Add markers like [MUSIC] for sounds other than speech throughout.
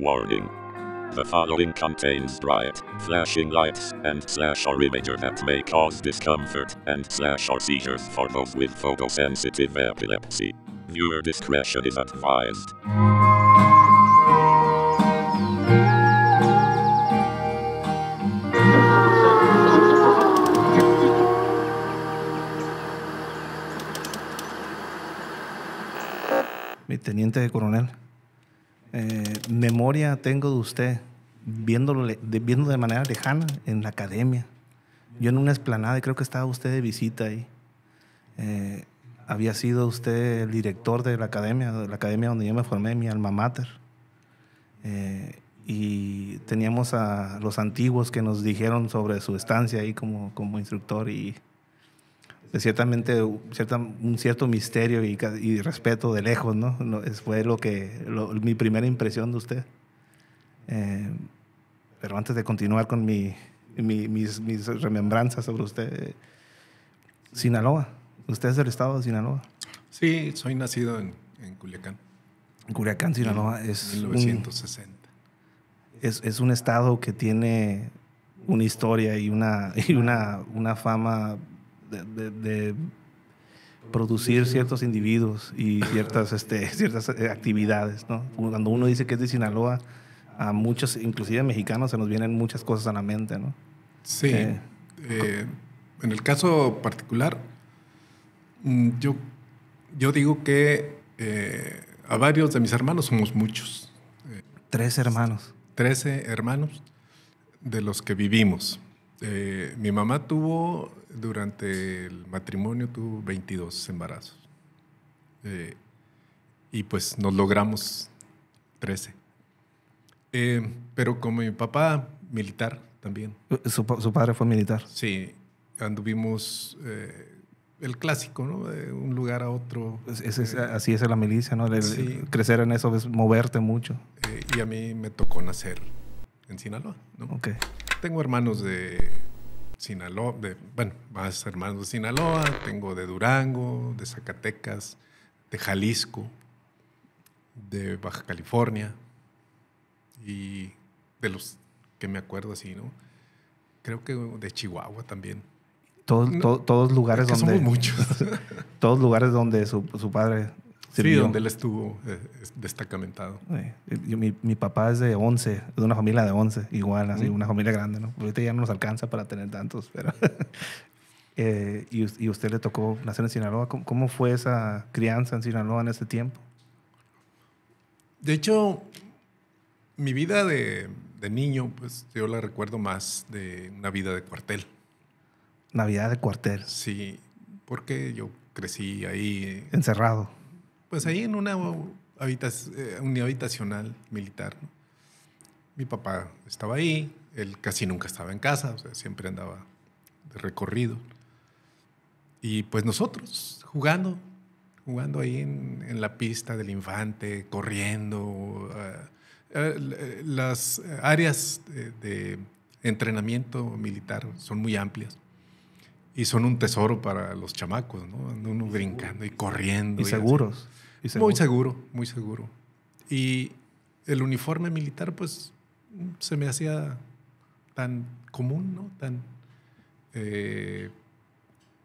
Warning. The following contains bright, flashing lights, and slash or imagery that may cause discomfort, and slash or seizures for those with photosensitive epilepsy. Viewer discretion is advised. teniente de coronel. Eh, memoria tengo de usted viéndolo, de, viendo de manera lejana en la academia. Yo en una esplanada, y creo que estaba usted de visita ahí. Eh, había sido usted el director de la academia, de la academia donde yo me formé, mi alma mater. Eh, y teníamos a los antiguos que nos dijeron sobre su estancia ahí como, como instructor y ciertamente cierta, un cierto misterio y, respeto de lejos, ¿no? fue lo que, mi primera impresión de usted. Eh, pero antes de continuar con mi, mis, mis, remembranzas sobre usted, eh, Sinaloa, usted es del estado de Sinaloa. Sí, soy nacido en, Culiacán. Culiacán, Sinaloa es... 1960. es, es un estado que tiene una historia y una, y una, una fama de, producir ciertos individuos y ciertas, este, [LAUGHS] ciertas eh, actividades. ¿no? Cuando uno dice que es de Sinaloa, a muchos, inclusive mexicanos, se nos vienen muchas cosas a la mente. ¿no? Sí. Eh, eh, en el caso particular, mm, yo, yo digo que a varios de mis hermanos somos muchos. Tres hermanos. Trece hermanos de los que vivimos. mi mamá tuvo durante el matrimonio tuvo 22 embarazos. Eh, y pues nos logramos 13. Eh, pero como mi papá, militar también. ¿Su, su padre fue militar? Sí, anduvimos eh, el clásico, ¿no? De un lugar a otro. así es la milicia, ¿no? crecer en eso es moverte mucho. y a mí me tocó nacer en Sinaloa, ¿no? Tengo hermanos de Sinaloa, de, bueno, más hermanos de Sinaloa, tengo de Durango, de Zacatecas, de Jalisco, de Baja California y de los que me acuerdo así, ¿no? Creo que de Chihuahua también. Todos, todos lugares donde... Somos muchos. [LAUGHS] todos lugares donde su padre Sí, donde él estuvo eh, destacamentado. mi, papá es de 11, de una familia de 11, igual, así, mm. una familia grande, ¿no? Ahorita ya no nos alcanza para tener tantos, pero... [LAUGHS] Eh, y, y, usted le tocó nacer en Sinaloa. ¿Cómo, fue esa crianza en Sinaloa en ese tiempo? De hecho, mi vida de, de niño, pues yo la recuerdo más de una vida de cuartel. Navidad de cuartel. Sí, porque yo crecí ahí. Eh, Encerrado pues ahí en una habitación eh, habitacional militar. Mi papá estaba ahí, él casi nunca estaba en casa, siempre andaba de recorrido. Y pues nosotros jugando, jugando ahí en, la pista del infante, corriendo. Ah, eh, eh, las áreas de, entrenamiento militar son muy amplias y son un tesoro para los chamacos, ¿no? Uno brincando y corriendo. Y, seguros. Muy seguro, muy seguro. Y el uniforme militar, pues, se me hacía tan común, ¿no? Tan, eh,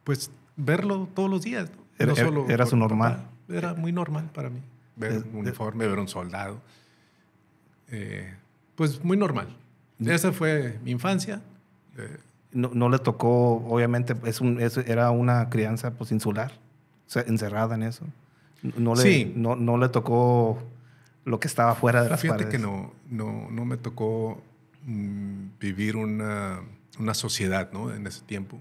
pues, verlo todos los días. Era, solo era, su normal. era muy normal para mí ver un uniforme, ver un soldado. Eh, pues muy normal. Esa fue mi infancia. no, no, le tocó, obviamente, es un, es, era una crianza pues insular, encerrada en eso. No le, no, le tocó lo que estaba fuera de las Fíjate que no, no, no me tocó mm, vivir una, sociedad ¿no? en ese tiempo.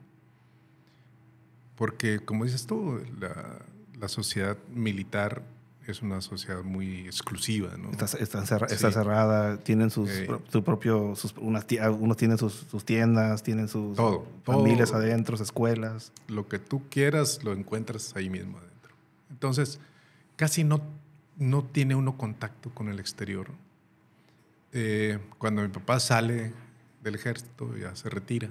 Porque, como dices tú, la, sociedad militar es una sociedad muy exclusiva, ¿no? Está, cerrada, tienen sus, eh. su propio, sus, unas unos tienen sus, tiendas, tienen sus familias adentro, escuelas. Lo que tú quieras lo encuentras ahí mismo adentro. Entonces, casi no, no tiene uno contacto con el exterior. Eh, cuando mi papá sale del ejército, ya se retira,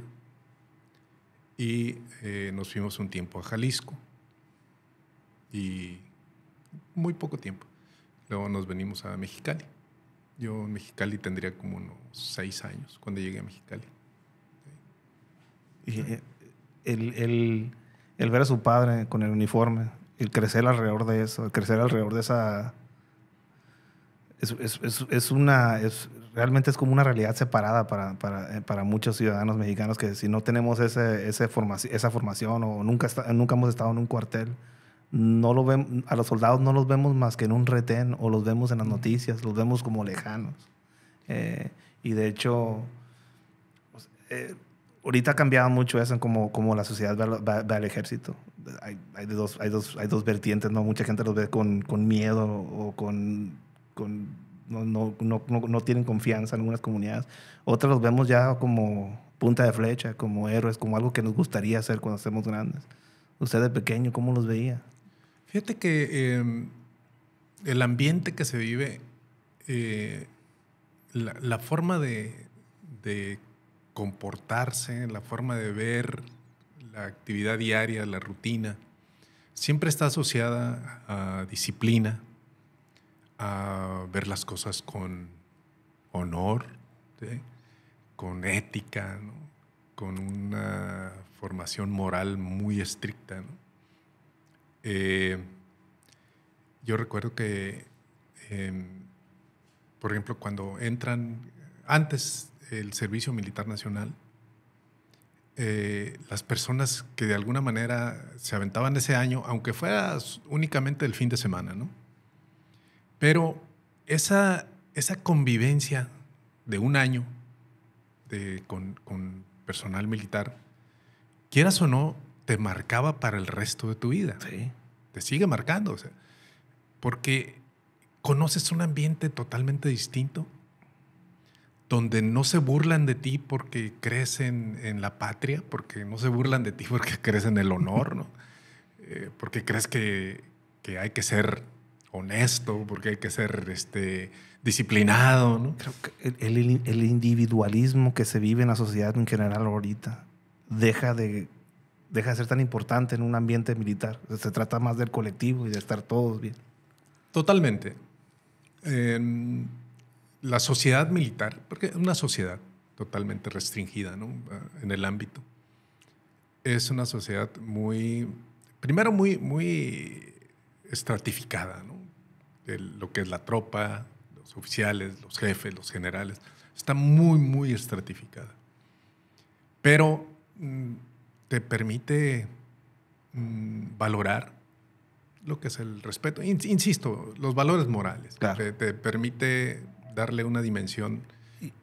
y eh, nos fuimos un tiempo a Jalisco, y muy poco tiempo. Luego nos venimos a Mexicali. Yo en Mexicali tendría como unos seis años cuando llegué a Mexicali. Eh, el, el ver a su padre con el uniforme, el crecer alrededor de eso, el crecer alrededor de esa... Es, es, es, es una... realmente es como una realidad separada para, para, eh, para, muchos ciudadanos mexicanos que si no tenemos ese, esa formación o nunca, nunca hemos estado en un cuartel, no lo vemos, a los soldados no los vemos más que en un retén o los vemos en las noticias, los vemos como lejanos. Eh, y de hecho, pues, eh, ahorita ha cambiado mucho eso en cómo, la sociedad va, al ejército. Hay, hay, dos, hay, dos, hay dos vertientes, ¿no? Mucha gente los ve con, con miedo o con... con no, no, no, no, tienen confianza en algunas comunidades. Otras los vemos ya como punta de flecha, como héroes, como algo que nos gustaría hacer cuando hacemos grandes. Usted de pequeño, ¿cómo los veía? Fíjate que em, el ambiente que se vive, eh, la, forma de, de comportarse, la forma de ver, la actividad diaria, la rutina, siempre está asociada a disciplina, a ver las cosas con honor, con ética, con una formación moral muy estricta. Eh, yo recuerdo que, em, por ejemplo, cuando entran, antes el servicio militar nacional, eh, las personas que de alguna manera se aventaban ese año, aunque fuera únicamente el fin de semana, ¿no? Pero esa, esa convivencia de un año con, con, personal militar, quieras o no, te marcaba para el resto de tu vida. Sí. Te sigue marcando, o sea, porque conoces un ambiente totalmente distinto, donde no se burlan de ti porque crees en, la patria, porque no se burlan de ti porque [LAUGHS] crees en el honor, ¿no? Eh, porque crees que, hay que ser honesto, porque hay que ser este, disciplinado. Creo que el, individualismo que se vive en la sociedad en general ahorita deja de, deja de ser tan importante en un ambiente militar. Se trata más del colectivo y de estar todos bien. Totalmente. Em, la sociedad militar, porque es una sociedad totalmente restringida ah, en el ámbito, es una sociedad muy, primero muy, muy estratificada, lo que es la tropa, los oficiales, los jefes, los generales, está muy, muy estratificada. Pero mm, te permite mm, valorar lo que es el respeto. Insisto, los valores morales. te, permite darle una dimensión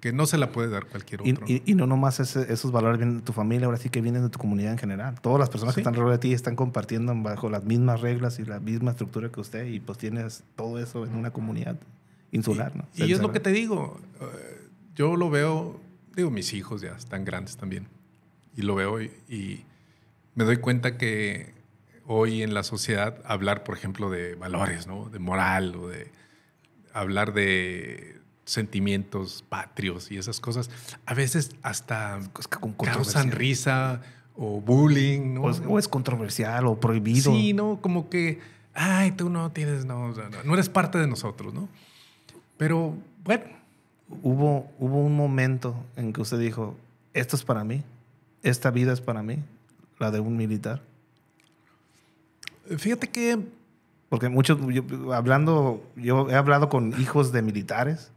que no se la puede dar cualquier otro. Y, y, no nomás esos valores vienen de tu familia, ahora sí que vienen de tu comunidad en general. Todas las personas que están alrededor de ti están compartiendo bajo las mismas reglas y la misma estructura que usted y pues tienes todo eso en una comunidad insular. Y, ¿no? y es lo que te digo, eh, yo lo veo, digo, mis hijos ya están grandes también y lo veo y me doy cuenta que hoy en la sociedad hablar, por ejemplo, de valores, ¿no? de moral o de hablar de sentimientos patrios y esas cosas, a veces hasta con causan risa o bullying. ¿no? O, es, controversial o prohibido. Sí, no, como que, ay, tú no tienes, no, no, eres parte de nosotros, ¿no? Pero bueno. Hubo, hubo un momento en que usted dijo, esto es para mí, esta vida es para mí, la de un militar. Fíjate que... Porque muchos, hablando, yo he hablado con hijos de militares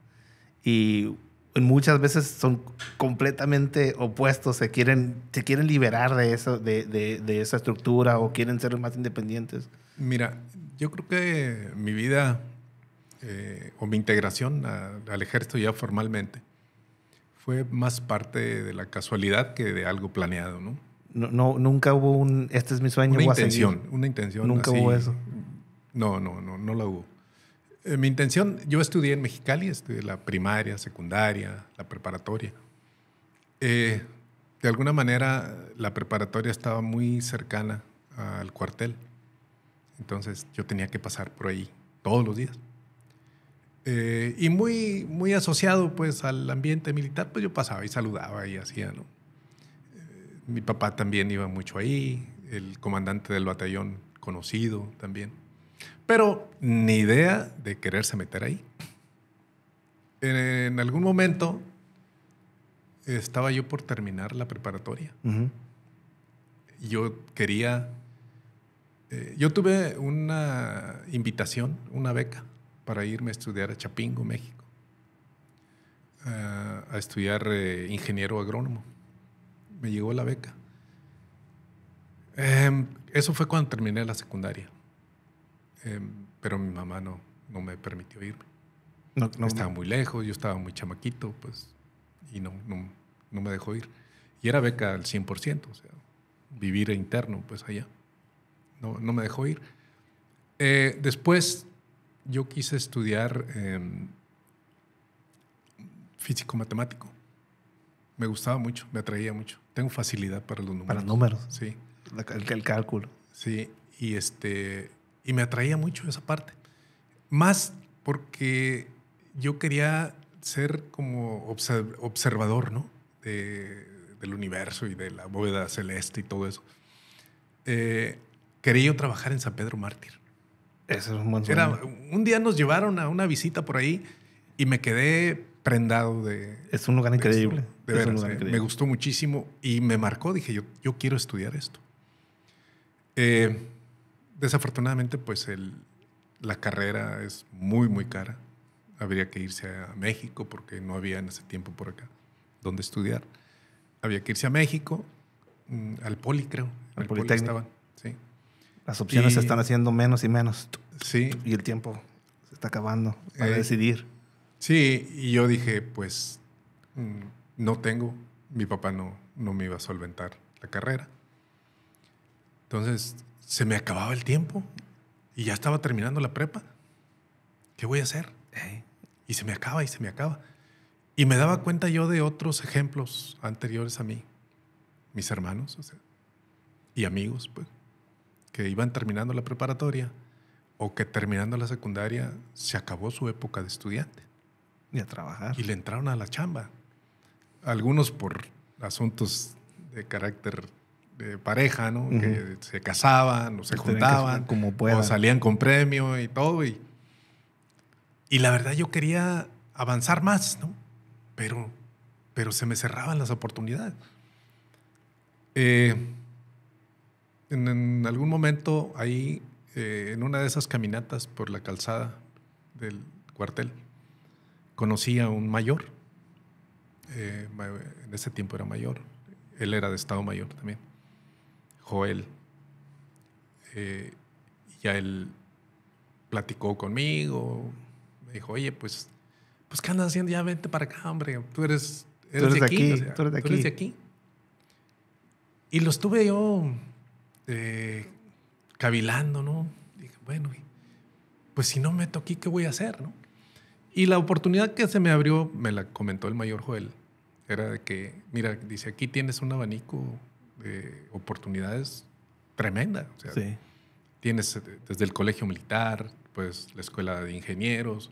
y muchas veces son completamente opuestos, se quieren, se quieren liberar de, eso, de, de, esa estructura o quieren ser más independientes? Mira, yo creo que mi vida eh, o mi integración al ejército ya formalmente fue más parte de la casualidad que de algo planeado, ¿no? No, nunca hubo un, este es mi sueño. Una intención, una intención. Nunca hubo eso. No, no, no, no la hubo. Eh, mi intención, yo estudié en Mexicali, estudié la primaria, secundaria, la preparatoria. Eh, de alguna manera, la preparatoria estaba muy cercana al cuartel. Entonces yo tenía que pasar por ahí todos los días. Eh, y muy, muy asociado pues al ambiente militar, pues yo pasaba y saludaba y hacía, ¿no? mi papá también iba mucho ahí, el comandante del batallón conocido también pero ni idea de quererse meter ahí. En algún momento estaba yo por terminar la preparatoria. Yo quería... Eh, yo tuve una invitación, una beca, para irme a estudiar a Chapingo, México, a estudiar eh, ingeniero agrónomo. Me llegó la beca. Em, eso fue cuando terminé la secundaria. Em, pero mi mamá no, no me permitió ir. No, no, estaba muy lejos, yo estaba muy chamaquito, pues, y no, no, no me dejó ir. Y era beca al 100%, o sea, vivir interno, pues allá. No, no me dejó ir. Eh, después yo quise estudiar em, físico-matemático. Me gustaba mucho, me atraía mucho. Tengo facilidad para los números. Para números. Sí. El, el cálculo. Sí, y este y me atraía mucho esa parte. Más porque yo quería ser como observador, ¿no? del universo y de la bóveda celeste y todo eso. Eh, quería yo trabajar en San Pedro Mártir. Eso es un buen Un día nos llevaron a una visita por ahí y me quedé prendado de... Es un lugar increíble. de ¿eh? increíble. me gustó muchísimo y me marcó. Dije, yo, yo quiero estudiar esto. Eh, desafortunadamente, pues la carrera es muy, muy cara. Habría que irse a México porque no había en ese tiempo por acá donde estudiar. Había que irse a México, mm, al Poli, creo. Al Poli sí. Las opciones se están haciendo menos y menos. Sí. Y el tiempo se está acabando para eh, decidir. Sí, y yo dije, pues mm, no tengo, mi papá no, no me iba a solventar la carrera. Entonces se me acababa el tiempo y ya estaba terminando la prepa. ¿Qué voy a hacer? Y se me acaba y se me acaba. Y me daba cuenta yo de otros ejemplos anteriores a mí, mis hermanos y amigos, pues, que iban terminando la preparatoria o que terminando la secundaria se acabó su época de estudiante. Y a trabajar. Y le entraron a la chamba. Algunos por asuntos de carácter de pareja, ¿no? Que se casaban o se pues juntaban, como o salían con premio y todo. Y, y la verdad yo quería avanzar más, ¿no? Pero, pero se me cerraban las oportunidades. Eh, en, algún momento ahí, eh, en una de esas caminatas por la calzada del cuartel, conocí a un mayor. Eh, en ese tiempo era mayor. Él era de Estado Mayor también. Joel. Eh, ya él platicó conmigo, me dijo, oye, pues, pues ¿qué andas haciendo? Ya vente para acá, hombre, tú eres, eres, de aquí. tú, eres de, aquí. Y lo estuve yo eh, cavilando, ¿no? Dije, bueno, pues si no me aquí, ¿qué voy a hacer, no? Y la oportunidad que se me abrió, me la comentó el mayor Joel, era de que, mira, dice, aquí tienes un abanico oportunidades tremenda. Tienes eh, desde el colegio militar, pues la escuela de ingenieros,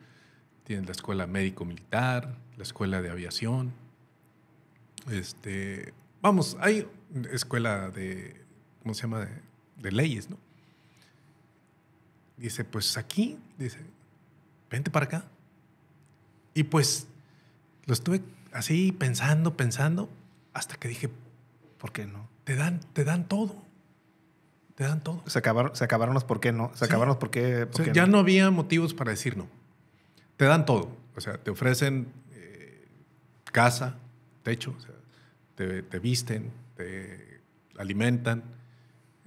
tienes la escuela médico-militar, la escuela de aviación. Este, vamos, hay escuela de, ¿cómo se llama? De, de leyes, ¿no? Dice, pues aquí, dice, vente para acá. Y pues lo estuve así pensando, pensando, hasta que dije, ¿por qué no? te dan, te dan todo. Te dan todo. Se acabaron, se acabaron los por qué no. Se acabaron los por qué. ya no. había motivos para decir no. Te dan todo. O sea, te ofrecen eh, casa, techo, te, visten, te alimentan.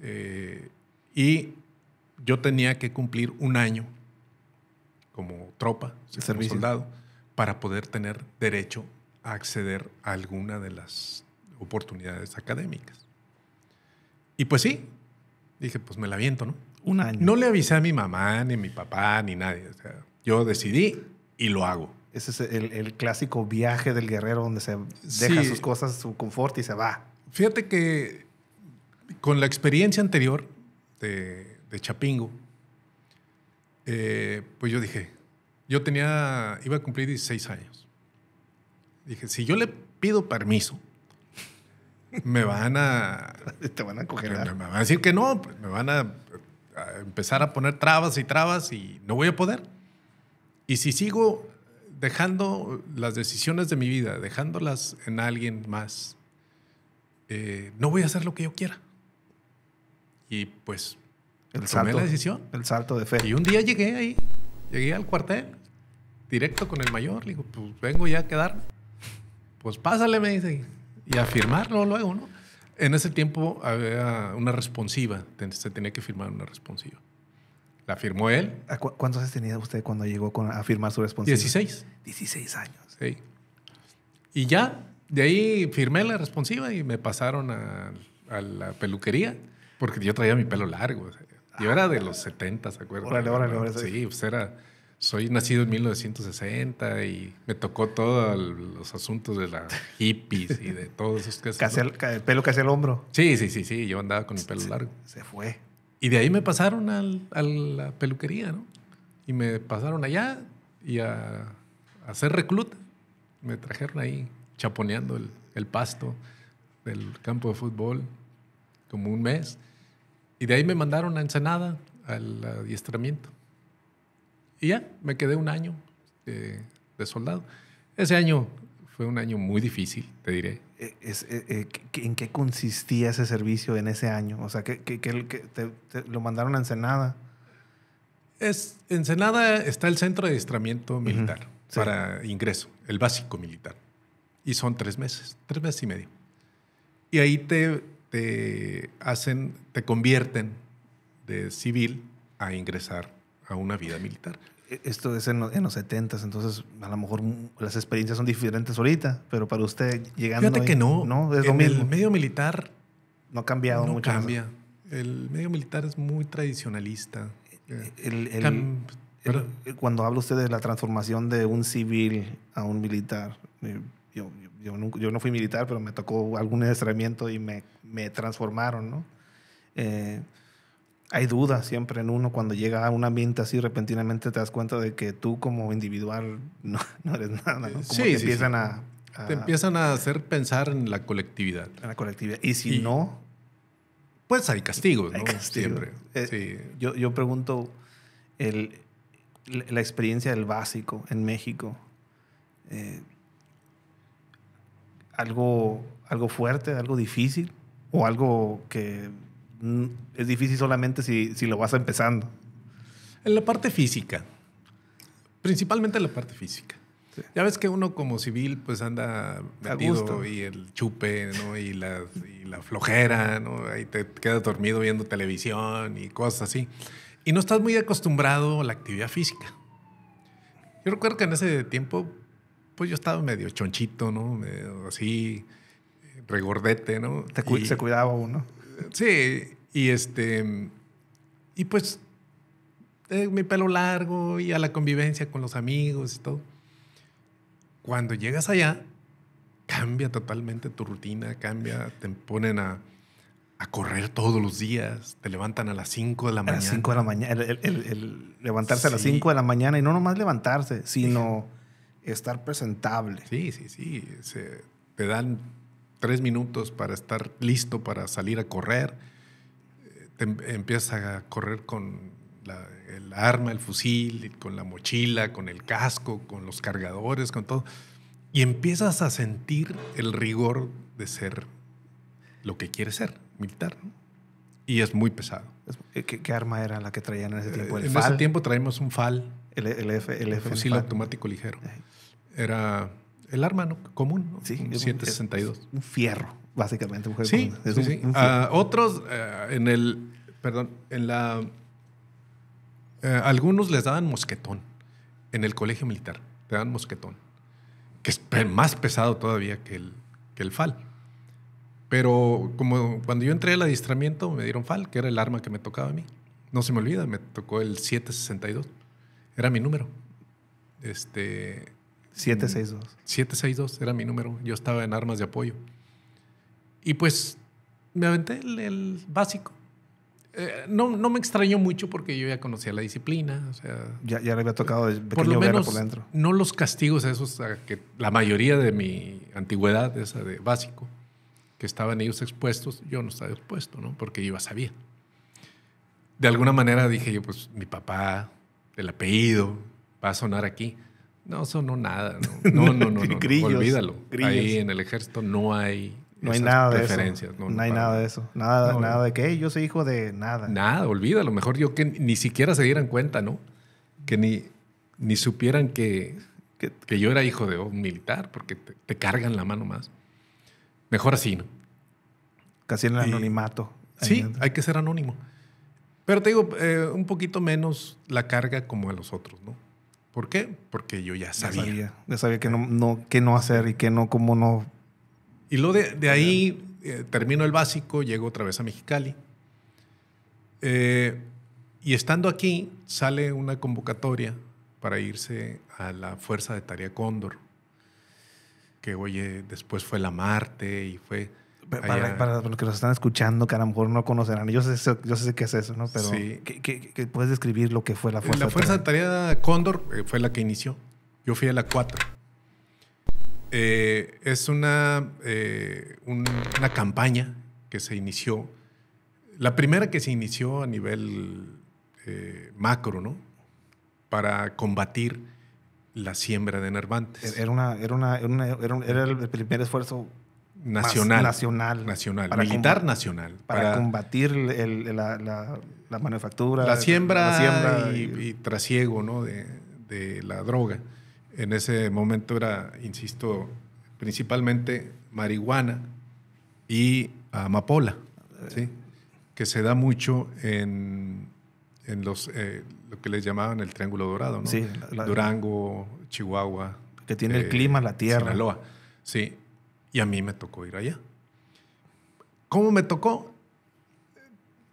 Eh, y yo tenía que cumplir un año como tropa, ser como soldado, para poder tener derecho a acceder a alguna de las oportunidades académicas. Y pues sí, dije, pues me la viento, ¿no? Un No le avisé a mi mamá, ni a mi papá, ni nadie. yo decidí y lo hago. Ese es el, clásico viaje del guerrero donde se deja sus cosas, su confort y se va. Fíjate que con la experiencia anterior de, Chapingo, eh, pues yo dije, yo tenía, iba a cumplir 16 años. Dije, si yo le pido permiso me van a. [LAUGHS] Te van a coger. van a decir que no, me van a, empezar a poner trabas y trabas y no voy a poder. Y si sigo dejando las decisiones de mi vida, dejándolas en alguien más, eh, no voy a hacer lo que yo quiera. Y pues el tomé salto, la decisión. El salto de fe. Y un día llegué ahí, llegué al cuartel, directo con el mayor. Le digo, pues vengo ya a quedar. Pues pásale, me dice y a firmarlo luego, ¿no? En ese tiempo había una responsiva, se tenía que firmar una responsiva. La firmó él. ¿Cuántos años tenía usted cuando llegó a firmar su responsiva? 16. 16 años. Sí. Y ya, de ahí firmé la responsiva y me pasaron a, la peluquería, porque yo traía mi pelo largo. yo era de los 70, ah. ¿se acuerdan? Órale, órale, Sí, usted pues era soy nacido en 1960 y me tocó todos los asuntos de la [LAUGHS] hippies y de todos esos casos. Casi el, pelo pelo casi el hombro. Sí, sí, sí, sí, yo andaba con el pelo largo. Se fue. Y de ahí me pasaron al, a la peluquería, ¿no? Y me pasaron allá y a, ser recluta. Me trajeron ahí chaponeando el, el pasto del campo de fútbol como un mes. Y de ahí me mandaron a Ensenada al adiestramiento. Y ya, me quedé un año de, soldado. Ese año fue un año muy difícil, te diré. E, e, e, ¿En qué consistía ese servicio en ese año? O sea, que, te, lo mandaron a Ensenada. Es, Ensenada está el centro de adiestramiento militar para ingreso, el básico militar. Y son tres meses, tres meses y medio. Y ahí te, te hacen, te convierten de civil a ingresar a una vida militar. E, esto es en, los 70, entonces a lo mejor mm, las experiencias son diferentes ahorita, pero para usted llegando... Fíjate que no, no es el medio militar... No ha cambiado no cambia. El medio militar es muy tradicionalista. E, cuando habla usted de la transformación de un civil a un militar, eh, yo, no fui militar, pero me tocó algún entrenamiento y me, transformaron, ¿no? Eh, hay dudas siempre en uno cuando llega a un ambiente así repentinamente te das cuenta de que tú como individual [LAUGHS] no, eres nada, sí, empiezan A, Te empiezan a hacer pensar en la colectividad. En la colectividad. Y si no... Pues hay castigos, ¿no? Castigo. Siempre. Eh, yo, pregunto la experiencia del básico en México. Eh, algo, algo fuerte, algo difícil o algo que es difícil solamente si, si lo vas empezando. En la parte física, principalmente en la parte física. Ya ves que uno como civil pues anda metido y el chupe, ¿no? Y la, flojera, ¿no? Ahí te quedas dormido viendo televisión y cosas así. Y no estás muy acostumbrado a la actividad física. Yo recuerdo que en ese tiempo pues yo estaba medio chonchito, ¿no? Medio así, regordete, ¿no? se cuidaba uno sí, y este. Y pues. Eh, mi pelo largo y a la convivencia con los amigos y todo. Cuando llegas allá, cambia totalmente tu rutina, cambia, te ponen a, correr todos los días, te levantan a las 5 de la mañana. A las 5 de la mañana, el, levantarse a las 5 de la mañana y no nomás levantarse, sino estar presentable. Sí, sí, sí, Se, te dan tres minutos para estar listo para salir a correr, em, empiezas a correr con el arma, el fusil, con la mochila, con el casco, con los cargadores, con todo. Y empiezas a sentir el rigor de ser lo que quiere ser, militar. Y es muy pesado. Eh, ¿Qué, arma era la que traían en ese tiempo? Eh, en ese tiempo traíamos un FAL. El, el, fusil automático ligero. Era el arma común, ¿no? Sí, un 762. Un, fierro, básicamente. Un sí, sí, sí. Ah, otros, eh, en el, perdón, en la... Eh, algunos les daban mosquetón en el colegio militar, te dan mosquetón, que es más pesado todavía que el, que el fal. Pero como cuando yo entré al adiestramiento me dieron fal, que era el arma que me tocaba a mí. No se me olvida, me tocó el 762. Era mi número. Este, 762. 762 era mi número. Yo estaba en armas de apoyo. Y pues me aventé el, básico. Eh, no, no, me extraño mucho porque yo ya conocía la disciplina. ya, le había tocado de pequeño por lo menos, dentro. No los castigos esos que la mayoría de mi antigüedad, esa de básico, que estaban ellos expuestos, yo no estaba expuesto, ¿no? Porque yo ya sabía. De alguna manera dije yo, pues mi papá, el apellido, va a sonar aquí. No, eso no nada. No, [LAUGHS] no, no. no, olvídalo. Ahí en el ejército no hay no hay nada de eso. No, hay nada de eso. Nada, nada de que yo soy hijo de nada. Nada, olvídalo. mejor yo que ni siquiera se dieran cuenta, ¿no? Que ni, ni supieran que, yo era hijo de un militar, porque te, cargan la mano más. Mejor así, ¿no? Casi en el anonimato. Sí, hay que ser anónimo. Pero te digo, eh, un poquito menos la carga como a los otros, ¿no? ¿Por qué? Porque yo ya sabía. Ya sabía, que no, no, qué no hacer y que no, cómo no. Y luego de, ahí eh, termino el básico, llego otra vez a Mexicali. Eh, y estando aquí, sale una convocatoria para irse a la Fuerza de Tarea Cóndor, que oye, después fue la Marte y fue para, los que nos están escuchando, que a lo mejor no conocerán, yo sé, yo sé qué es eso, ¿no? Pero sí. puedes describir lo que fue la Fuerza La Fuerza de Tarea Cóndor eh, fue la que inició. Yo fui a la 4. Eh, es una, eh, una campaña que se inició, la primera que se inició a nivel macro, ¿no? Para combatir la siembra de nervantes Era, una, era, era el primer esfuerzo Nacional. nacional. militar nacional. Para, combatir la, manufactura. La siembra, y, trasiego ¿no? de, la droga. En ese momento era, insisto, principalmente marihuana y amapola, que se da mucho en, los, eh, lo que les llamaban el Triángulo Dorado, ¿no? Durango, Chihuahua. Que tiene el eh, clima, la tierra. Sinaloa. Sí, y a mí me tocó ir allá. ¿Cómo me tocó?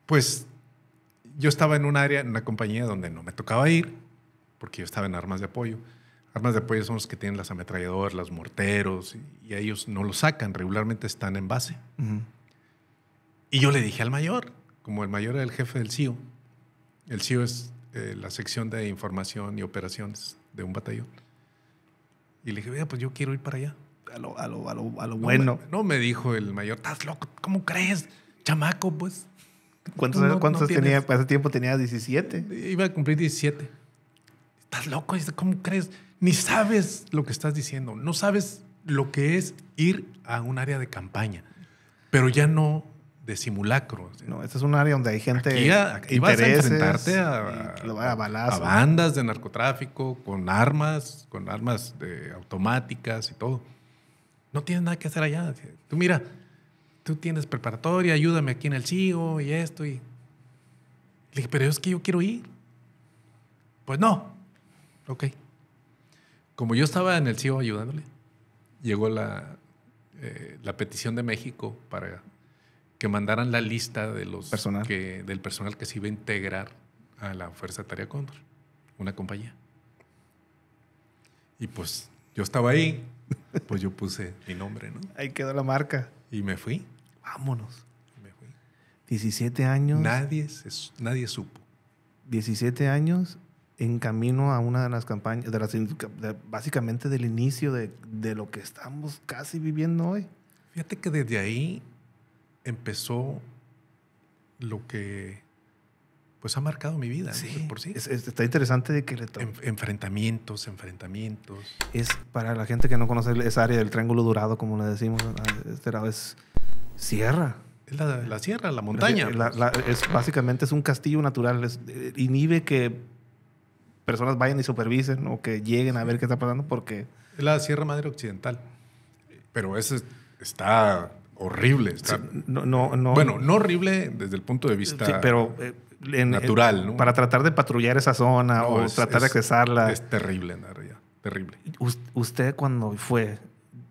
Pues yo estaba en un área, en una compañía donde no me tocaba ir, porque yo estaba en armas de apoyo. Armas de apoyo son los que tienen las ametralladoras, los morteros, y, ellos no lo sacan, regularmente están en base. Y yo le dije al mayor, como el mayor era el jefe del CIO, el CIO es eh, la sección de información y operaciones de un batallón, y le dije, pues yo quiero ir para allá a lo, bueno. no me dijo el mayor, estás loco, ¿cómo crees? Chamaco, pues. ¿Cuántos, años ¿cuántos tenía? Hace tiempo tenía 17? Iba a cumplir 17. Estás loco, ¿cómo crees? Ni sabes lo que estás diciendo, no sabes lo que es ir a un área de campaña, pero ya no de simulacro. No, esta es un área donde hay gente. Aquí, a, a enfrentarte a, bandas de narcotráfico con armas, con armas de automáticas y todo. No tienes nada que hacer allá. Tú mira, tú tienes preparatoria, ayúdame aquí en el CIO y esto. Y... Le dije, pero es que yo quiero ir. Pues no. Ok. Como yo estaba en el CIO ayudándole, llegó la, eh, la petición de México para que mandaran la lista de los Que, del personal que se iba a integrar a la Fuerza Tarea Cóndor, una compañía. Y pues yo estaba ahí, [LAUGHS] Pues yo puse mi nombre, ¿no? Ahí quedó la marca. Y me fui. Vámonos. Me fui. 17 años. Nadie, nadie supo. 17 años en camino a una de las campañas, básicamente del inicio de, lo que estamos casi viviendo hoy. Fíjate que desde ahí empezó lo que pues ha marcado mi vida. Sí, por sí. está interesante de que le Enfrentamientos, enfrentamientos. Es para la gente que no conoce esa área del Triángulo Durado, como le decimos, este lado es sierra. Es la, sierra, la montaña. es, básicamente es un castillo natural. Eh, inhibe que personas vayan y supervisen o que lleguen a ver qué está pasando porque... Es la Sierra Madre Occidental. Pero eso está horrible. no, no, no, bueno, no horrible desde el punto de vista... Sí, pero... Eh, Natural, ¿no? Para tratar de patrullar esa zona o tratar de accesarla. Es terrible, Nadia, terrible. ¿Usted cuando fue,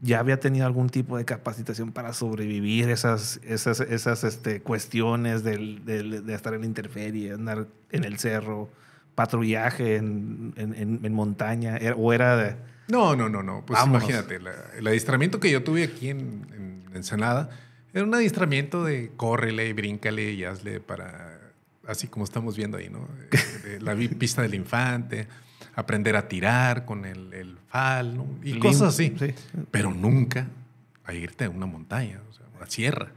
ya había tenido algún tipo de capacitación para sobrevivir esas, esas, esas este, cuestiones del, del, de estar en la interferia, andar en el cerro, patrullaje en, en, en, montaña? ¿O era de.? No, no, no, no. Pues imagínate, el adiestramiento que yo tuve aquí en, Ensenada era un adiestramiento de córrele, bríncale y hazle para así como estamos viendo ahí, ¿no? [LAUGHS] Eh, la pista del infante, aprender a tirar con el, el fal, ¿no? Y cosas así. Pero nunca a irte a una montaña, o a una sierra.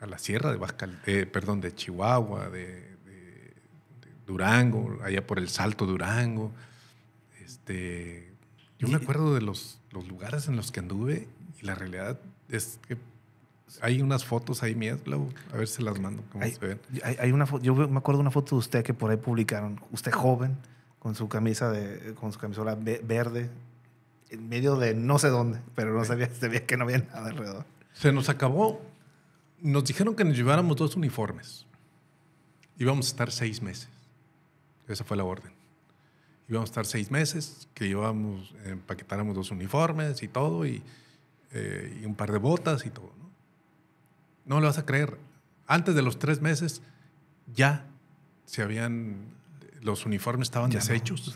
A la sierra de eh, perdón, de Chihuahua, de, de, Durango, allá por el Salto Durango. Este, yo me acuerdo de los, los lugares en los que anduve y la realidad es que hay unas fotos ahí mías, A ver si las mando. ¿Cómo se ven? Hay, una yo me acuerdo de una foto de usted que por ahí publicaron. Usted joven, con su camisa de, con su camisola verde, en medio de no sé dónde, pero no sabía, que no había nada alrededor. Se nos acabó. Nos dijeron que nos lleváramos dos uniformes. Íbamos a estar seis meses. Esa fue la orden. Íbamos a estar seis meses, que íbamos, eh, empaquetáramos dos uniformes y todo, y, eh, y un par de botas y todo. No lo vas a creer. Antes de los tres meses ya se habían, los uniformes estaban deshechos.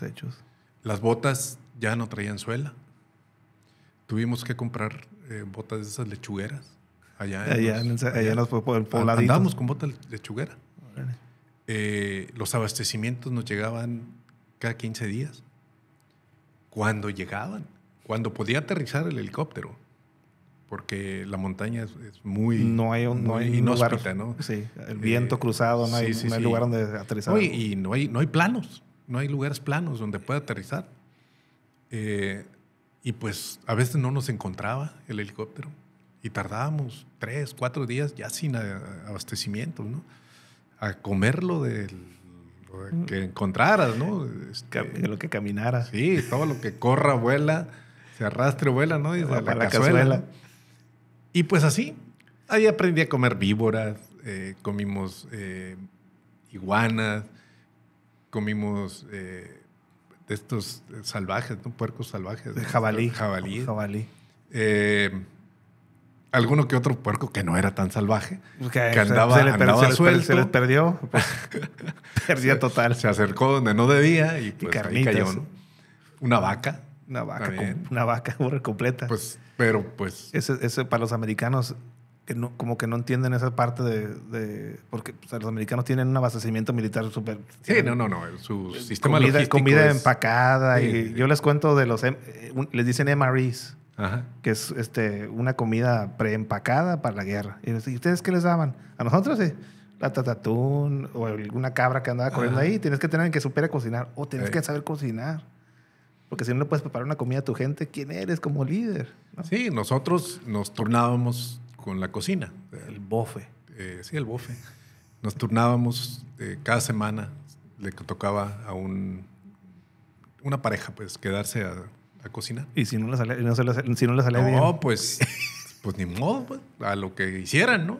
Las botas ya no traían suela. Tuvimos que comprar eh, botas de esas lechugueras. Allá en, allá, los, con botas lechuguera. Eh, los abastecimientos nos llegaban cada 15 días. Cuando llegaban, cuando podía aterrizar el helicóptero porque la montaña es, muy no hay no hay inhóspita, ¿no? Sí, el eh, viento cruzado, no hay, lugar donde aterrizar. y, no hay no hay planos, no hay lugares planos donde pueda aterrizar. Eh, y pues a veces no nos encontraba el helicóptero y tardábamos tres, cuatro días ya sin abastecimiento, ¿no? A comerlo del mm. este, lo que encontraras, ¿no? lo que caminaras. Sí, todo lo que corra, vuela, se arrastre, vuela, ¿no? Y la, cazuela. Y pues así, ahí aprendí a comer víboras, eh, comimos eh, iguanas, comimos eh, estos salvajes, ¿no? Puercos salvajes. De jabalí. Jabalí. Jabalí. alguno que otro puerco que no era tan salvaje, que andaba, se le andaba se Se les perdió. Pues, [LAUGHS] total. Se, acercó donde no debía y, pues, cayó. Una vaca una vaca, una vaca [LAUGHS] completa. Pues, pero pues. Ese, ese para los americanos, que no, como que no entienden esa parte de. porque los americanos tienen un abastecimiento militar súper. Sí, no, no, no. Su eh, sistema comida, Comida empacada. y yo les cuento de los. Em, eh, les dicen MREs. que es este, una comida preempacada para la guerra. ¿Y ustedes qué les daban? A nosotros sí. La tatatún o alguna cabra que andaba corriendo ahí. Tienes que tener que supere cocinar o tienes que saber cocinar. Porque si no le puedes preparar una comida a tu gente, ¿quién eres como líder? Sí, nosotros nos turnábamos con la cocina. El bofe. Eh, sí, el bofe. Nos turnábamos eh, cada semana, le tocaba a un, una pareja pues quedarse a, a cocinar. ¿Y si no le salía si no le bien? No, pues, pues ni modo, pues, a lo que hicieran, ¿no?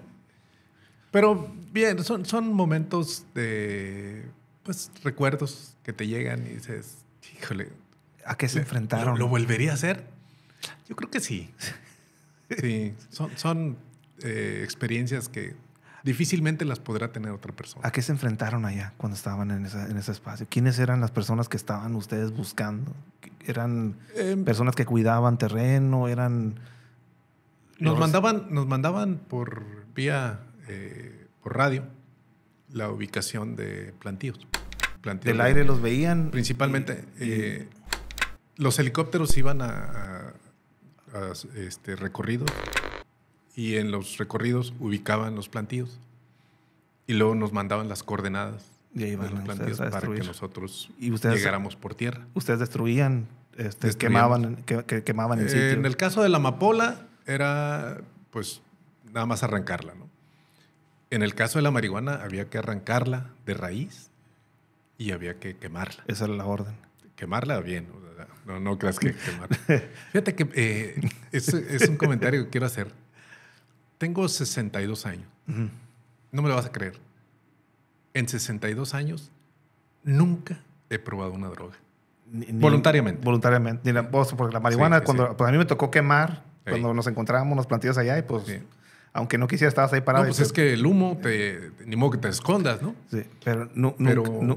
Pero bien, son, son momentos de pues, recuerdos que te llegan y dices, híjole, a qué se enfrentaron. ¿Lo, volvería a hacer? Yo creo que sí. Sí. son, eh, experiencias que difícilmente las podrá tener otra persona. ¿A qué se enfrentaron allá cuando estaban en, ese espacio? ¿Quiénes eran las personas que estaban ustedes buscando? ¿Eran em, personas que cuidaban terreno? ¿Eran...? Nos, mandaban, nos mandaban por vía, eh, por radio, la ubicación de plantíos. Del aire los veían. Principalmente. Eh, los helicópteros iban a, este, recorridos y en los recorridos ubicaban los plantíos y luego nos mandaban las coordenadas los para que nosotros ¿Y ustedes, llegáramos por tierra. ¿Ustedes destruían, este, quemaban, quemaban el sitio? En el caso de la amapola era pues nada más arrancarla, ¿no? En el caso de la marihuana había que arrancarla de raíz y había que quemarla. Esa era la orden quemarla bien. No, no creas que quemarla. [LAUGHS] Fíjate que eh, es, un comentario que quiero hacer. Tengo 62 años. No me lo vas a creer. En 62 años nunca he probado una droga. voluntariamente. Voluntariamente. Ni la, porque la marihuana, cuando Pues a mí me tocó quemar, cuando nos encontrábamos los plantillos allá, y pues aunque no quisiera estar ahí parado. No, pues es que el humo, te, ni modo que te escondas, ¿no? Sí, pero, no,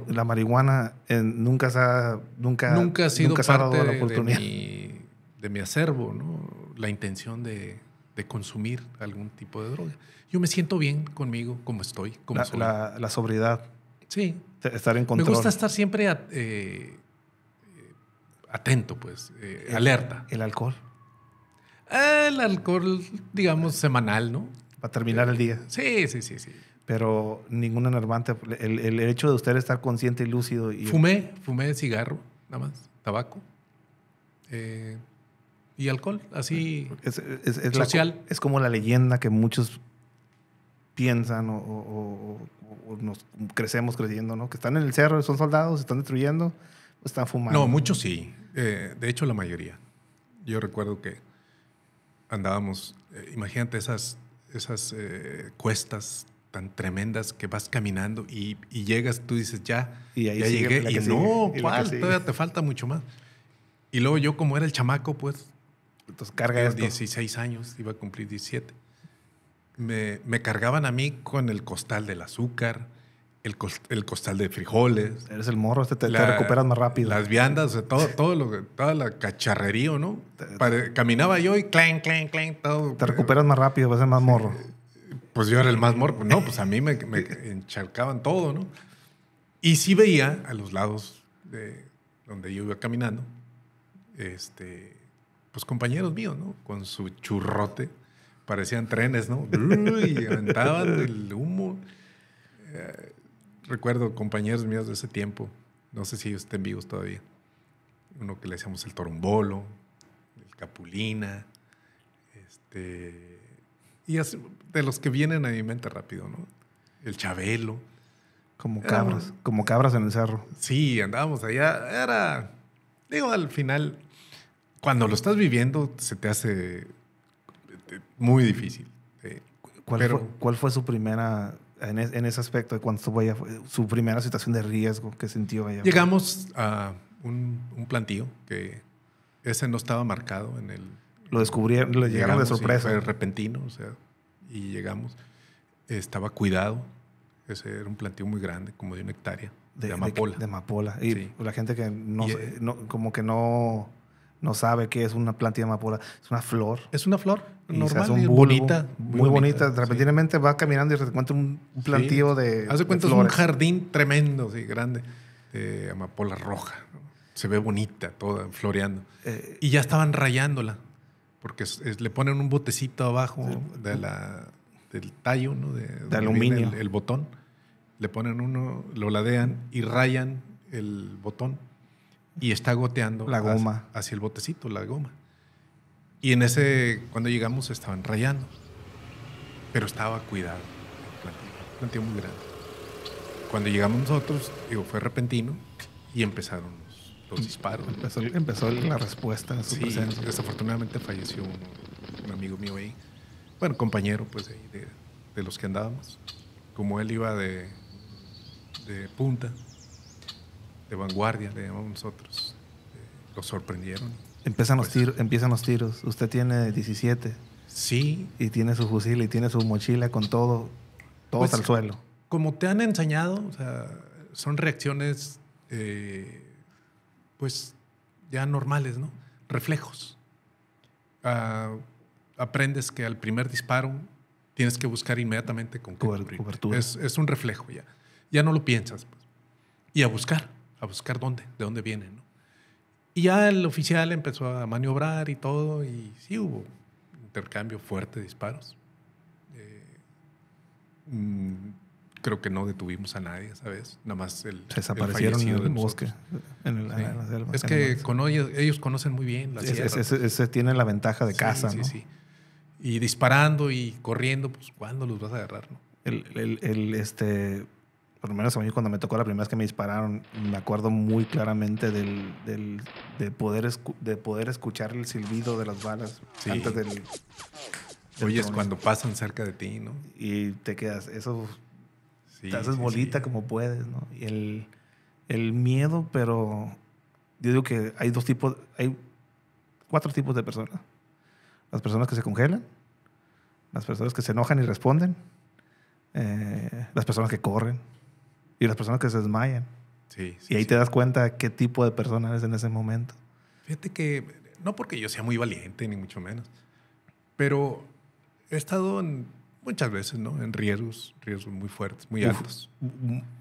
la marihuana eh, nunca se ha, nunca, nunca ha sido parte De, mi, acervo, ¿no? La intención de, consumir algún tipo de droga. Yo me siento bien conmigo, como estoy, como la, sobriedad. Sí. Estar en control. Me gusta estar siempre eh, atento, pues, eh, alerta. El alcohol. El alcohol, digamos, semanal, ¿no? Para terminar el día. Sí, sí, sí, sí. Pero ningún enervante. El, el hecho de usted estar consciente y lúcido. Y... Fumé, fumé cigarro, nada más, tabaco. Eh, y alcohol, así es, es, es social. es como la leyenda que muchos piensan o, nos crecemos creyendo, ¿no? Que están en el cerro, son soldados, están destruyendo, están fumando. No, muchos sí. Eh, de hecho, la mayoría. Yo recuerdo que andábamos, eh, imagínate esas, esas eh, cuestas tan tremendas que vas caminando y, llegas, tú dices, ya, y ya llegué, y no, Todavía te falta mucho más. Y luego yo, como era el chamaco, pues, entonces carga 16 años, iba a cumplir 17. Me, me, cargaban a mí con el costal del azúcar, el, costal de frijoles. Eres el morro, este te, recuperas más rápido. Las viandas, todo, todo lo, toda la cacharrería, ¿no? caminaba yo y clan, clan, clan, todo. Te recuperas más rápido, vas a ser más morro. Pues yo era el más morro. Pues no, pues a mí me, me encharcaban todo, ¿no? Y sí veía a los lados de donde yo iba caminando, este, pues compañeros míos, ¿no? Con su churrote. Parecían trenes, ¿no? [LAUGHS] y aventaban el humo. Eh, recuerdo compañeros míos de ese tiempo, no sé si estén vivos todavía, uno que le decíamos el torumbolo, el Capulina, este, y de los que vienen a mi mente rápido, ¿no? El Chabelo. Como cabras, como cabras en el cerro. Sí, andábamos allá, era, digo, al final, cuando lo estás viviendo, se te hace muy difícil. Eh, ¿Cuál fue su primera en, ese aspecto de cuando estuvo allá, su primera situación de riesgo que sintió allá. Llegamos a un, plantío que ese no estaba marcado en el... Lo descubrieron, lo llegaron de sorpresa. repentino, o sea, y llegamos. Estaba cuidado, ese era un plantío muy grande, como de una hectárea. De, de amapola. De, amapola. Y la gente que no, eh, no, como que no no sabe qué es una plantilla de amapola, es una flor. Es una flor normal, bonita. Muy, bonita. bonita. Repentinamente va caminando y se encuentra un plantío de. Hace cuenta, de un jardín tremendo, sí, grande, de amapola roja. Se ve bonita toda, floreando. Eh, y ya estaban rayándola, porque le ponen un botecito abajo de la, del tallo, ¿no? De, aluminio. El, el, botón. Le ponen uno, lo ladean y rayan el botón y está goteando la goma. Hacia, el botecito, la goma. Y en ese, cuando llegamos, estaban rayando, pero estaba cuidado, planteó muy grande. Cuando llegamos nosotros, digo, fue repentino y empezaron los, disparos. Empezó, la respuesta sí, Desafortunadamente falleció un, amigo mío ahí, bueno, compañero pues de, los que andábamos. Como él iba de, de punta, de vanguardia, le llamamos nosotros. Eh, lo sorprendieron. Empiezan, los pues, tiros, empiezan los tiros. Usted tiene 17. Sí. Y tiene su fusil y tiene su mochila con todo, todo pues, al suelo. Como te han enseñado, son reacciones, eh, pues, ya normales, ¿no? Reflejos. Ah, aprendes que al primer disparo tienes que buscar inmediatamente con Cobertura. Es, un reflejo ya. Ya no lo piensas. Pues. Y a buscar a buscar dónde, de dónde vienen. Y ya el oficial empezó a maniobrar y todo, y sí hubo intercambio fuerte de disparos. Eh, mm, creo que no detuvimos a nadie, ¿sabes? Nada más el. Se desaparecieron en el bosque. es que con ellos, ellos, conocen muy bien la sierra. Ese, tiene la ventaja de casa. Sí, sí. Y disparando y corriendo, pues, ¿cuándo los vas a agarrar? El, el, el, este, por lo menos a mí cuando me tocó la primera vez que me dispararon, me acuerdo muy claramente del, de, poder de poder escuchar el silbido de las balas antes del... Oyes cuando pasan cerca de ti, ¿no? Y te quedas, eso... te haces bolita como puedes, ¿no? Y el, miedo, pero yo digo que hay dos tipos, hay cuatro tipos de personas. Las personas que se congelan, las personas que se enojan y responden, eh, las personas que corren y las personas que se desmayan. Sí, y ahí te das cuenta qué tipo de persona eres en ese momento. Fíjate que, no porque yo sea muy valiente, ni mucho menos, pero he estado en, muchas veces, ¿no? En riesgos, riesgos muy fuertes, muy altos.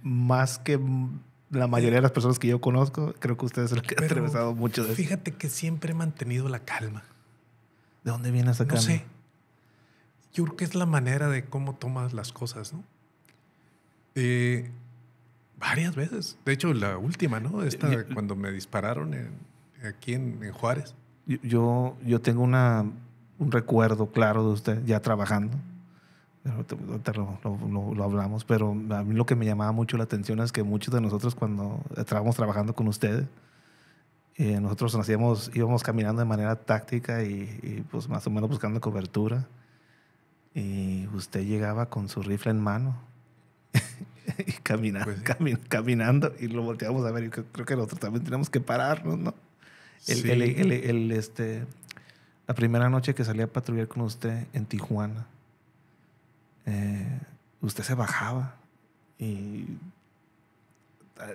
Más que la mayoría de las personas que yo conozco, creo que ustedes que han atravesado mucho de Fíjate que siempre he mantenido la calma. ¿De dónde viene esa calma? No sé. Yo creo que es la manera de cómo tomas las cosas, ¿no? Eh, Varias veces. De hecho, la última, ¿no? Esta, cuando me dispararon aquí en, en, Juárez. Yo, yo tengo una, un recuerdo claro de usted ya trabajando. Lo, lo, hablamos, pero a mí lo que me llamaba mucho la atención es que muchos de nosotros cuando estábamos trabajando con usted, eh, nosotros hacíamos, íbamos caminando de manera táctica y, y, pues más o menos buscando cobertura. Y usted llegaba con su rifle en mano [LAUGHS] [LAUGHS] y caminando pues caminando y lo volteamos a ver. Y creo que nosotros también tenemos que pararnos, ¿no? El, el, el, este, la primera noche que salí a patrullar con usted en Tijuana, eh, usted se bajaba y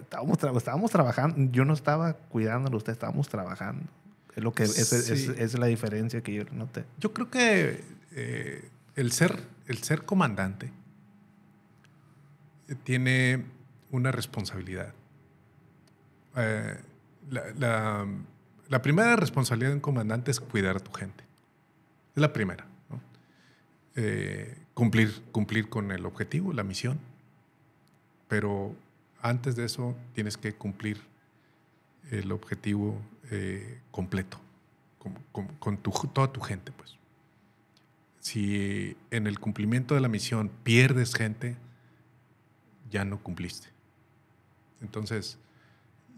estábamos, estábamos trabajando. Yo no estaba cuidándolo, usted estábamos trabajando. Es lo que es, es, la diferencia que yo noté. Yo creo que eh, el, ser, el ser comandante tiene una responsabilidad. Eh, la, primera responsabilidad de un comandante es cuidar a tu gente. Es la primera. Eh, cumplir, cumplir con el objetivo, la misión. Pero antes de eso tienes que cumplir el objetivo eh, completo con, toda tu gente. Pues. Si en el cumplimiento de la misión pierdes gente, ya no cumpliste. Entonces,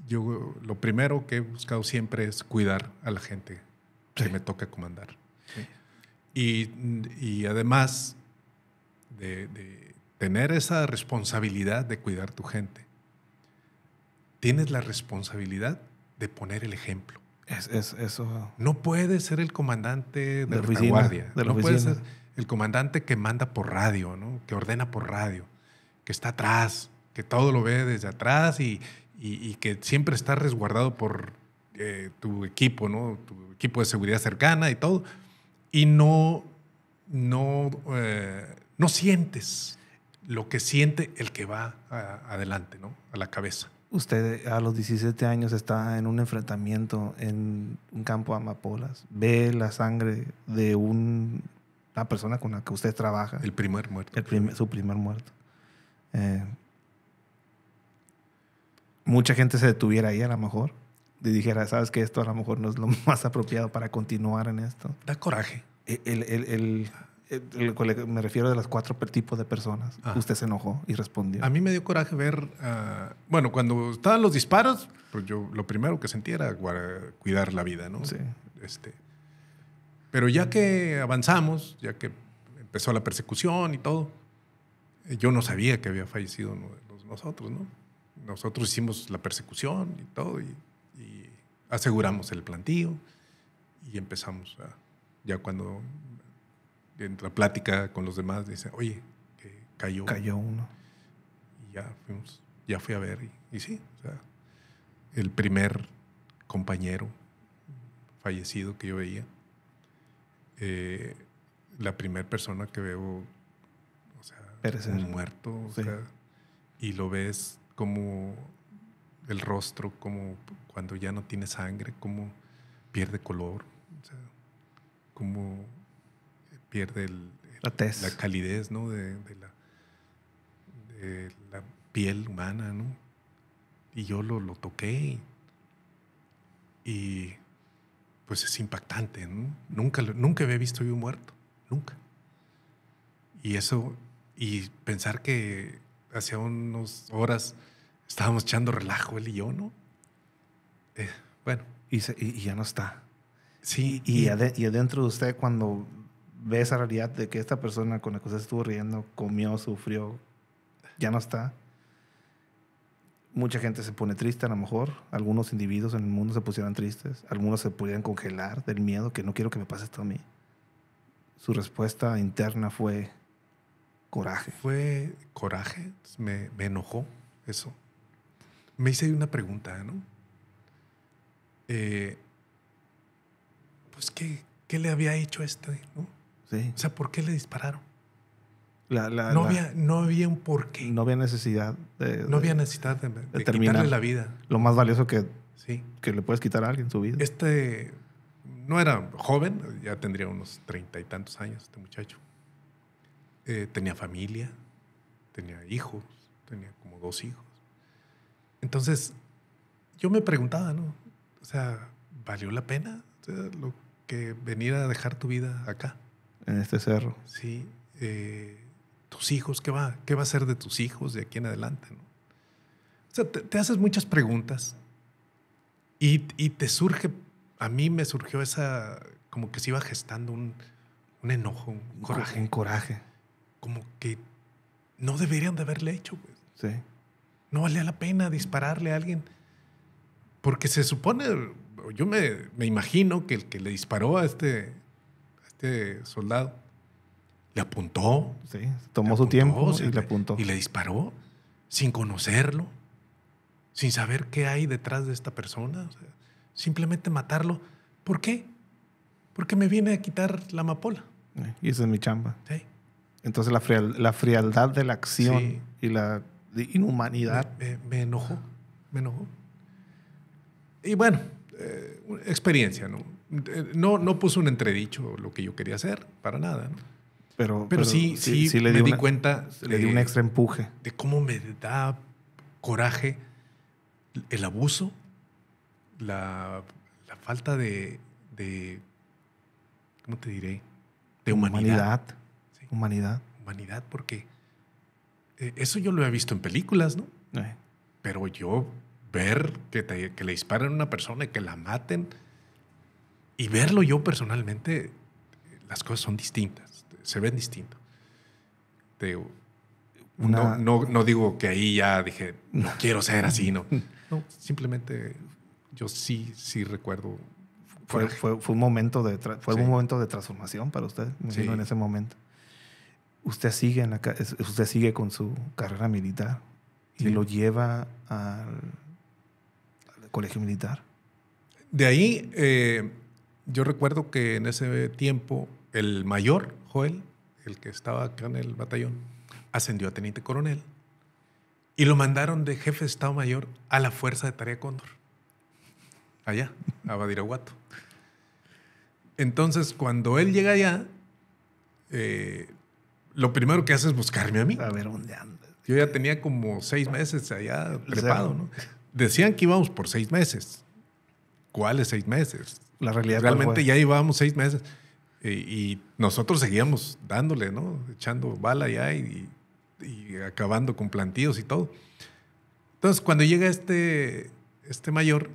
yo lo primero que he buscado siempre es cuidar a la gente que me toca comandar. Y, además de, tener esa responsabilidad de cuidar tu gente, tienes la responsabilidad de poner el ejemplo. Es, eso. No puedes ser el comandante de, la, guardia. no puedes ser el comandante que manda por radio, ¿no? que ordena por radio que está atrás, que todo lo ve desde atrás y, y, que siempre está resguardado por eh, tu equipo, ¿no? Tu equipo de seguridad cercana y todo. Y no, no, eh, no sientes lo que siente el que va adelante, ¿no? A la cabeza. Usted a los 17 años está en un enfrentamiento en un campo de amapolas. Ve la sangre de un, una persona con la que usted trabaja. El primer muerto. El su primer muerto. Eh, mucha gente se detuviera ahí a lo mejor y dijera, sabes que esto a lo mejor no es lo [LAUGHS] más apropiado para continuar en esto. Da coraje. E, el, el, el, me refiero de las cuatro tipos de personas. Ah. Usted se enojó y respondió. A mí me dio coraje ver, ah, bueno, cuando estaban los disparos, pues yo lo primero que sentí era cuidar la vida, ¿no? Sí. Este, pero ya que avanzamos, ya que empezó la persecución y todo, yo no sabía que había fallecido uno de nosotros, ¿no? Nosotros hicimos la persecución y todo, y, aseguramos el plantío, y empezamos a, ya cuando entra plática con los demás, dicen, oye, cayó. Cayó uno. Y ya fuimos, ya fui a ver, y, sí, o sea, el primer compañero fallecido que yo veía, eh, la primera persona que veo un muerto. y lo ves como el rostro, como cuando ya no tiene sangre, como pierde color, como pierde la, calidez ¿no? de, la, la, piel humana. ¿no? Y yo lo, lo toqué y pues es impactante. Nunca, nunca había visto yo muerto, nunca. Y eso y pensar que hace unas horas estábamos echando relajo él y yo, ¿no? Eh, bueno. Y, ya no está. Sí. Y, adentro de usted, cuando ve esa realidad de que esta persona con la que usted estuvo riendo, comió, sufrió, ya no está. Mucha gente se pone triste a lo mejor. Algunos individuos en el mundo se pusieran tristes. Algunos se pudieran congelar del miedo que no quiero que me pase esto a mí. Su respuesta interna fue Coraje. Fue coraje, me, enojó eso. Me hice una pregunta, ¿no? Eh, pues, ¿qué, ¿qué, le había hecho este? ¿no? Sí. O sea, ¿por qué le dispararon? no, había, un porqué. No había necesidad de, No había necesidad de, quitarle la vida. Lo más valioso que, que le puedes quitar a alguien su vida. Este no era joven, ya tendría unos treinta y tantos años este muchacho. Eh, tenía familia, tenía hijos, tenía como dos hijos. Entonces, yo me preguntaba, ¿no? O sea, ¿valió la pena lo que venir a dejar tu vida acá? En este cerro. Sí. Eh, ¿Tus hijos? ¿Qué va, ¿Qué va a ser de tus hijos de aquí en adelante? O sea, te, haces muchas preguntas y, y, te surge, a mí me surgió esa, como que se iba gestando un, un enojo, coraje. coraje como que no deberían de haberle hecho, Sí. No valía la pena dispararle a alguien. Porque se supone, yo me, imagino que el que le disparó a este, este soldado le apuntó. Sí, tomó su tiempo y le, apuntó. Y le disparó sin conocerlo, sin saber qué hay detrás de esta persona. simplemente matarlo. ¿Por qué? Porque me viene a quitar la amapola. Eh, y esa es mi chamba. Sí. Entonces la, frialdad de la acción y la inhumanidad. Me, enojó, me enojó. Y bueno, eh, experiencia, eh, ¿no? No, puso un entredicho lo que yo quería hacer, para nada. ¿no? Pero, pero, sí, sí, sí, le me di cuenta. Le di un extra empuje. De cómo me da coraje el abuso, la, la falta de, de, ¿Cómo te diré? De humanidad. Humanidad. Humanidad, porque eh, eso yo lo he visto en películas, ¿no? Eh. Pero yo ver que, que le disparan a una persona y que la maten y verlo yo personalmente, las cosas son distintas, se ven distintas. no, no, digo que ahí ya dije, no quiero ser así, no. [LAUGHS] No, simplemente yo sí, sí recuerdo. Fue, fue, fue un, momento de, fue un momento de transformación para usted, en ese momento usted sigue, en usted sigue con su carrera militar y lo lleva al, colegio militar. De ahí, eh, yo recuerdo que en ese tiempo el mayor, Joel, el que estaba acá en el batallón, ascendió a teniente coronel y lo mandaron de jefe de Estado Mayor a la Fuerza de Tarea Cóndor, allá, a Badiraguato. Entonces, cuando él llega allá, eh, lo primero que hace es buscarme a mí. A ver dónde andas. Yo ya tenía como seis meses allá trepado, ¿no? Decían que íbamos por seis meses. ¿Cuáles seis meses? La realidad. Realmente ya íbamos seis meses. Y, nosotros seguíamos dándole, ¿no? Echando bala ya y, acabando con plantíos y todo. Entonces, cuando llega este, este mayor,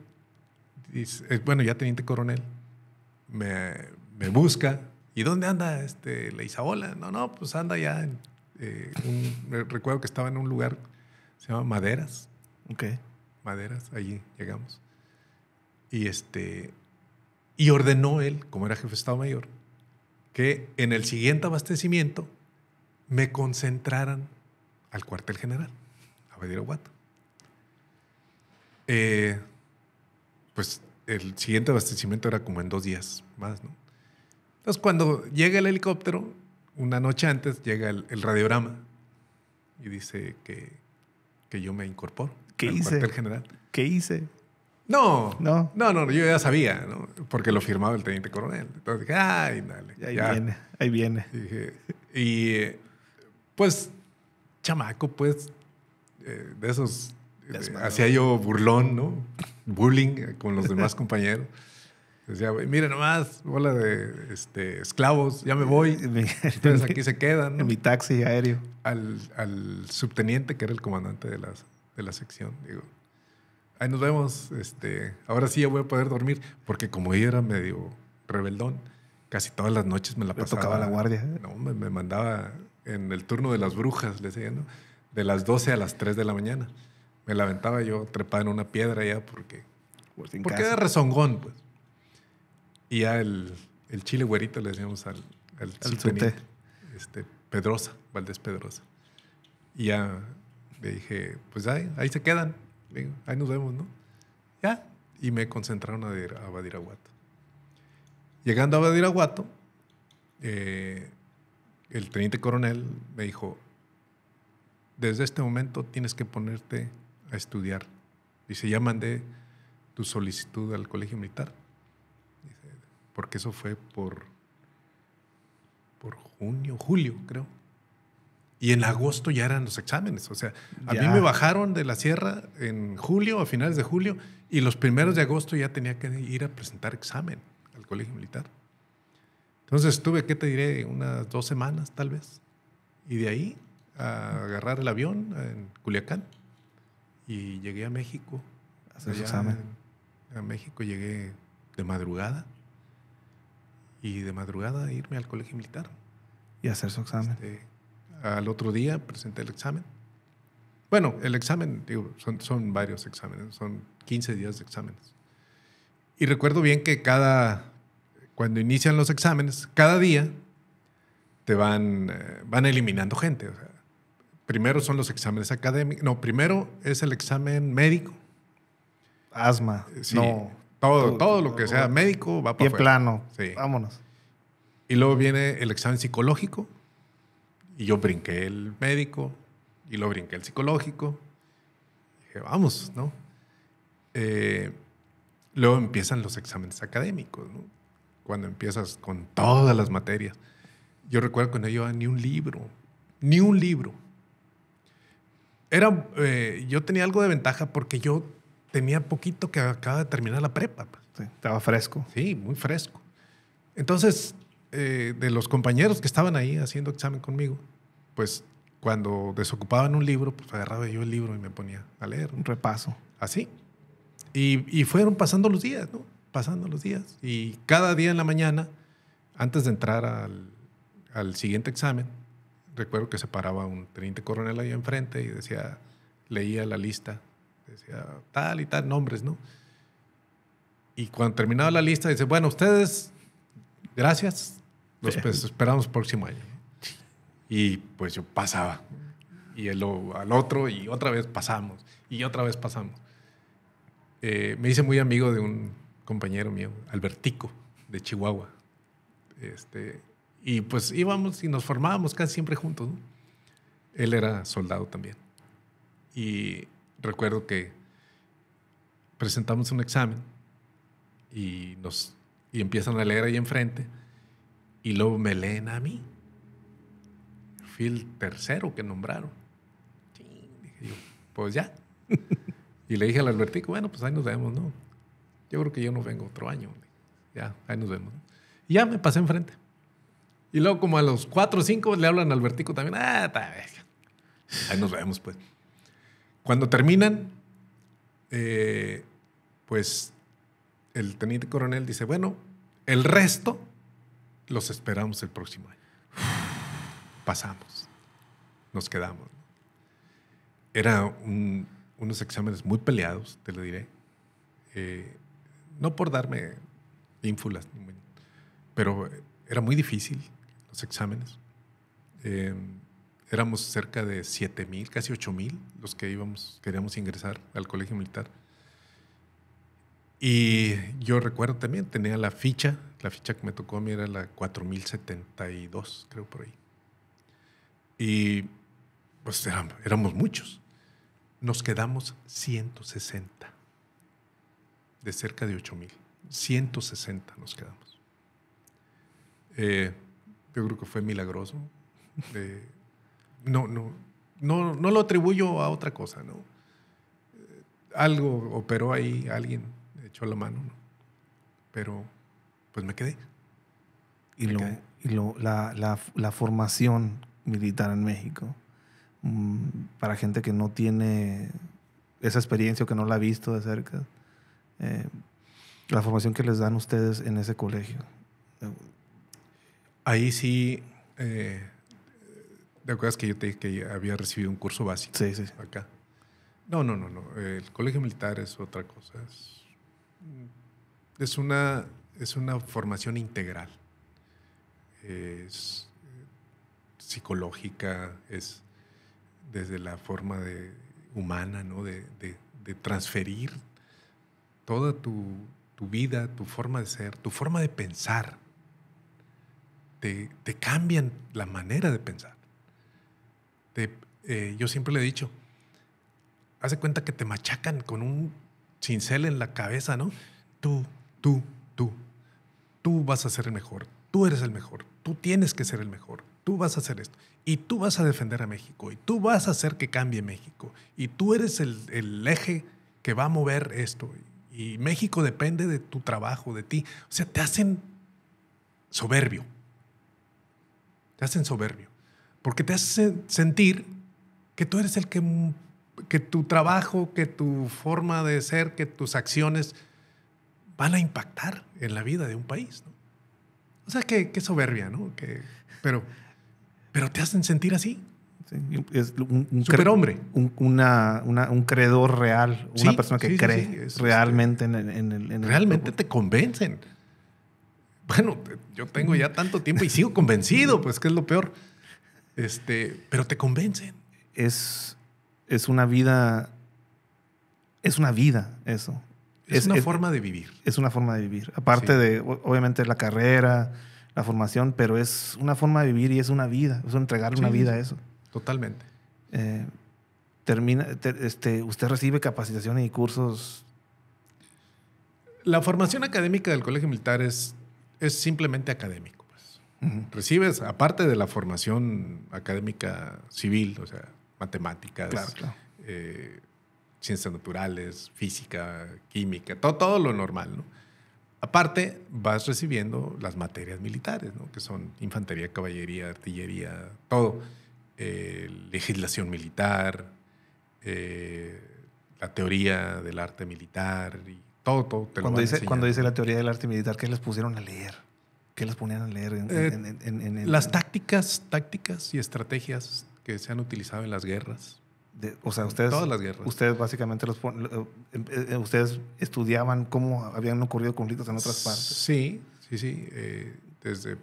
dice, eh, bueno, ya teniente coronel, me, me busca ¿y dónde anda este, la Isabola? No, no, pues anda ya. En, eh, recuerdo que estaba en un lugar, se llama Maderas. Ok. Maderas, allí llegamos. Y, este, y ordenó él, como era jefe de Estado Mayor, que en el siguiente abastecimiento me concentraran al cuartel general, a Badiraguato. Eh, pues el siguiente abastecimiento era como en dos días más, ¿no? Entonces, cuando llega el helicóptero, una noche antes llega el, radiograma y dice que, que, yo me incorporo. ¿Qué al hice? Cuartel general. ¿Qué hice? No, no, no, no, yo ya sabía, ¿no? porque lo firmaba el teniente coronel. Entonces dije, ay, dale. Ahí viene, ahí viene. Y, pues, chamaco, pues, eh, de esos, eh, hacía yo burlón, ¿no? Bullying eh, con los demás [LAUGHS] compañeros. Decía, mire nomás, bola de este, esclavos, ya me voy. [LAUGHS] entonces aquí se quedan. En [LAUGHS] mi taxi aéreo. Al, subteniente, que era el comandante de, las, de la sección, digo, ahí nos vemos, este, ahora sí ya voy a poder dormir, porque como yo era medio rebeldón, casi todas las noches me la pasaba. Me tocaba la guardia. No, me, mandaba en el turno de las brujas, le decía, ¿no? De las 12 a las 3 de la mañana. Me la aventaba yo trepada en una piedra ya porque... Por pues porque era rezongón, pues. Y ya el, chile güerito le decíamos al, al, este, Pedrosa, Valdés Pedrosa. Y ya le dije, pues ahí, se quedan. ahí nos vemos, ¿no? Ya. Y me concentraron a, ir, a Badiraguato. Llegando a Badiraguato, eh, el teniente coronel me dijo, desde este momento tienes que ponerte a estudiar. Dice, ya mandé tu solicitud al colegio militar, porque eso fue por, por junio, julio, creo. Y en agosto ya eran los exámenes. O sea, a mí me bajaron de la sierra en julio, a finales de julio, y los primeros de agosto ya tenía que ir a presentar examen al colegio militar. Entonces estuve, ¿qué te diré? Unas dos semanas tal vez. Y de ahí a agarrar el avión en Culiacán y llegué a México. Hacer examen. A México llegué de madrugada y de madrugada irme al colegio militar. Y hacer su examen. Este, al otro día presenté el examen. Bueno, el examen, digo, son, varios exámenes, son 15 días de exámenes. Y recuerdo bien que cada, cuando inician los exámenes, cada día te van, eh, van eliminando gente. primero son los exámenes académicos, no, primero es el examen médico. Asma, eh, sí, no. Todo, todo, lo que sea médico va para Y en plano. Sí. Vámonos. Y luego viene el examen psicológico. Y yo brinqué el médico y lo brinqué el psicológico. dije, vamos, ¿no? Eh, luego empiezan los exámenes académicos, ¿no? Cuando empiezas con todas las materias. Yo recuerdo que no llevaba ni un libro, ni un libro. Era, eh, yo tenía algo de ventaja porque yo tenía poquito que acaba de terminar la prepa. Pues. estaba fresco. Sí, muy fresco. Entonces, eh, de los compañeros que estaban ahí haciendo examen conmigo, pues cuando desocupaban un libro, pues agarraba yo el libro y me ponía a leer. Un repaso. Así. Y, fueron pasando los días, ¿no? Pasando los días. Y cada día en la mañana, antes de entrar al, al siguiente examen, recuerdo que se paraba un teniente coronel ahí enfrente y decía, leía la lista decía tal y tal nombres, ¿no? Y cuando terminaba la lista, dice, bueno, ustedes, gracias, los pues, [LAUGHS] esperamos el próximo año. Y pues yo pasaba. Y el, al otro, y otra vez pasamos, y otra vez pasamos. Eh, me hice muy amigo de un compañero mío, Albertico, de Chihuahua. Este, y pues íbamos y nos formábamos casi siempre juntos. ¿no? Él era soldado también. Y recuerdo que presentamos un examen y, nos, empiezan a leer ahí enfrente y luego me leen a mí. Fui el tercero que nombraron. pues ya. y le dije al Albertico, bueno, pues ahí nos vemos, ¿no? Yo creo que yo no vengo otro año. Ya, ahí nos vemos. Y ya me pasé enfrente. Y luego como a los cuatro o cinco le hablan al Albertico también, ah, está Ahí nos vemos, pues. Cuando terminan, eh, pues el teniente coronel dice, bueno, el resto los esperamos el próximo año. [SIGHS] Pasamos, nos quedamos. Eran unos exámenes muy peleados, te lo diré. Eh, no por darme ínfulas, pero era muy difícil los exámenes. Em, éramos cerca de 7 mil, casi 8 mil los que íbamos, queríamos ingresar al colegio militar. Y yo recuerdo también, tenía la ficha, la ficha que me tocó a mí era la 4072, creo por ahí. Y pues éramos, muchos. Nos quedamos 160, de cerca de 8 mil. 160 nos quedamos. Eh, yo creo que fue milagroso no, no, no, no lo atribuyo a otra cosa, ¿no? Algo operó ahí, alguien echó la mano, Pero pues me quedé. Y, lo, la, formación militar en México, mm, para gente que no tiene esa experiencia o que no la ha visto de cerca, eh, la formación que les dan ustedes en ese colegio. Ahí sí, eh, ¿Te acuerdas que yo te dije que había recibido un curso básico acá? No, no, no, no. El colegio militar es otra cosa. Es, mm, una, es una formación integral. Es eh, psicológica, es desde la forma de, humana, ¿no? De, transferir toda tu, vida, tu forma de ser, tu forma de pensar. te cambian la manera de pensar. Eh, yo siempre le he dicho, hace cuenta que te machacan con un cincel en la cabeza, ¿no? Tú, tú, tú, tú vas a ser el mejor, tú eres el mejor, tú tienes que ser el mejor, tú vas a hacer esto, y tú vas a defender a México, y tú vas a hacer que cambie México, y tú eres el eje que va a mover esto, y México depende de tu trabajo, de ti. O sea, te hacen soberbio, te hacen soberbio porque te hace sentir que tú eres el que, que tu trabajo, que tu forma de ser, que tus acciones van a impactar en la vida de un país. O sea, qué, soberbia, ¿no? Que, pero, pero te hacen sentir así. es un, superhombre. Un, un creedor real, una persona que cree este, realmente en, el, realmente te convencen. Bueno, yo tengo ya tanto tiempo y sigo convencido, pues que es lo peor. Este, pero te convencen. Es, es una vida. Es una vida, eso. Es, una forma de vivir. Es una forma de vivir. Aparte de, obviamente, la carrera, la formación, pero es una forma de vivir y es una vida. Es entregar una vida a eso. Totalmente. Eh, termina, este, usted recibe capacitación y cursos. La formación académica del Colegio Militar es, es simplemente académica. Recibes, aparte de la formación académica civil, o sea, matemáticas, eh, ciencias naturales, física, química, todo, lo normal, ¿no? Aparte, vas recibiendo las materias militares, ¿no? que son infantería, caballería, artillería, todo. Eh, legislación militar, eh, la teoría del arte militar, y todo, todo. cuando, dice, cuando dice la teoría del arte militar, ¿qué les pusieron a leer? ¿Qué las ponían a leer? Eh, las tácticas, tácticas y estrategias que se han utilizado en las guerras. o sea, ustedes. Todas las guerras. Ustedes básicamente los eh, em, eh, ustedes estudiaban cómo habían ocurrido conflictos en otras partes. Sí, sí, sí. desde.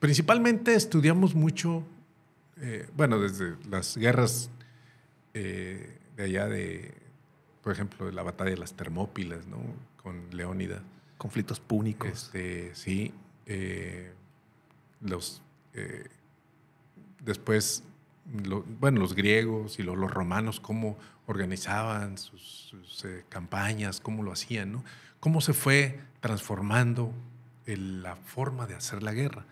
Principalmente estudiamos mucho. bueno, desde las guerras de allá de. Por ejemplo, la batalla de las Termópilas, ¿no? Con Leónida. Conflictos púnicos. Este, sí, eh, los, eh, después, bueno, los griegos y los, romanos, cómo organizaban sus, eh, campañas, cómo lo hacían, ¿no? Cómo se fue transformando la forma de hacer la guerra.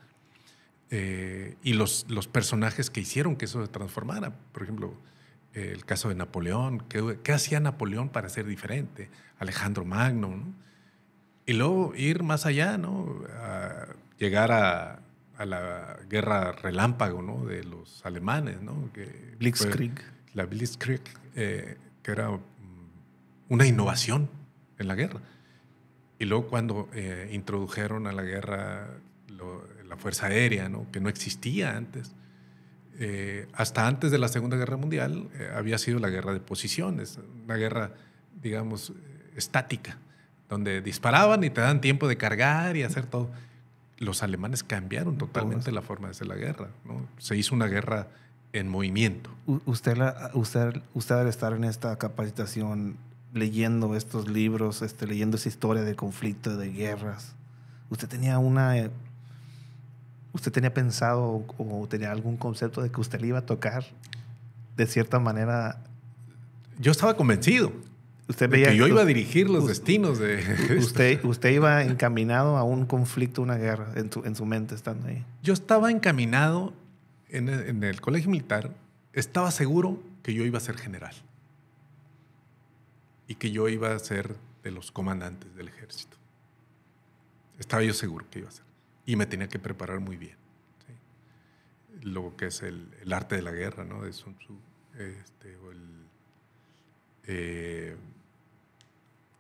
y los, personajes que hicieron que eso se transformara. Por ejemplo, el caso de Napoleón. ¿Qué, qué hacía Napoleón para ser diferente? Alejandro Magno, ¿no? Y luego ir más allá, ¿no? A llegar a, la guerra relámpago, ¿no? De los alemanes, ¿no? Que Blitzkrieg. La Blitzkrieg, eh, que era mm, una innovación en la guerra. Y luego cuando eh, introdujeron a la guerra la Fuerza Aérea, ¿no? que no existía antes. Eh, hasta antes de la Segunda Guerra Mundial había sido la guerra de posiciones, una guerra, digamos, estática donde disparaban y te dan tiempo de cargar y hacer todo. Los alemanes cambiaron totalmente la forma de hacer la guerra. ¿no? Se hizo una guerra en movimiento. usted, usted, usted al estar en esta capacitación, leyendo estos libros, este, leyendo esa historia de conflicto, de guerras, ¿usted tenía una... ¿Usted tenía pensado o tenía algún concepto de que usted le iba a tocar de cierta manera? Yo estaba convencido. Usted que yo iba a dirigir los destinos de... [LAUGHS] Usted, usted iba encaminado a un conflicto, una guerra, en su, mente estando ahí. Yo estaba encaminado en el, colegio militar, estaba seguro que yo iba a ser general y que yo iba a ser de los comandantes del ejército. Estaba yo seguro que iba a ser. Y me tenía que preparar muy bien. Lo que es el, arte de la guerra, ¿no? De Sun este, el... Eh,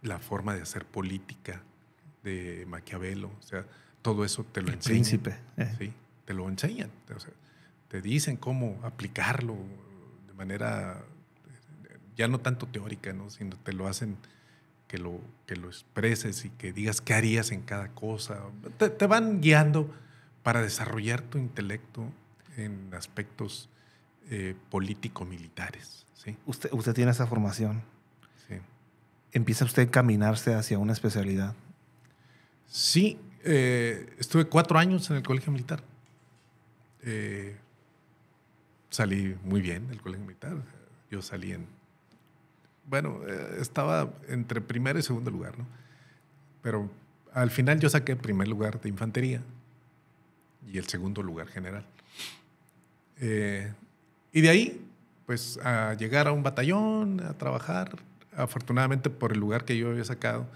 la forma de hacer política de Maquiavelo, o sea, todo eso te lo El Príncipe. Eh. Sí, te lo enseñan, te dicen cómo aplicarlo de manera ya no tanto teórica, ¿no? sino te lo hacen que lo, que lo expreses y que digas qué harías en cada cosa. Te, van guiando para desarrollar tu intelecto en aspectos eh, político-militares. ¿sí? Usted, usted tiene esa formación empieza usted a caminarse hacia una especialidad. Sí, eh, estuve cuatro años en el colegio militar. Eh, salí muy bien del colegio militar. Yo salí en. Bueno, eh, estaba entre primer y segundo lugar, ¿no? Pero al final yo saqué primer lugar de infantería y el segundo lugar general. y de ahí, pues a llegar a un batallón, a trabajar, afortunadamente por el lugar que yo había sacado,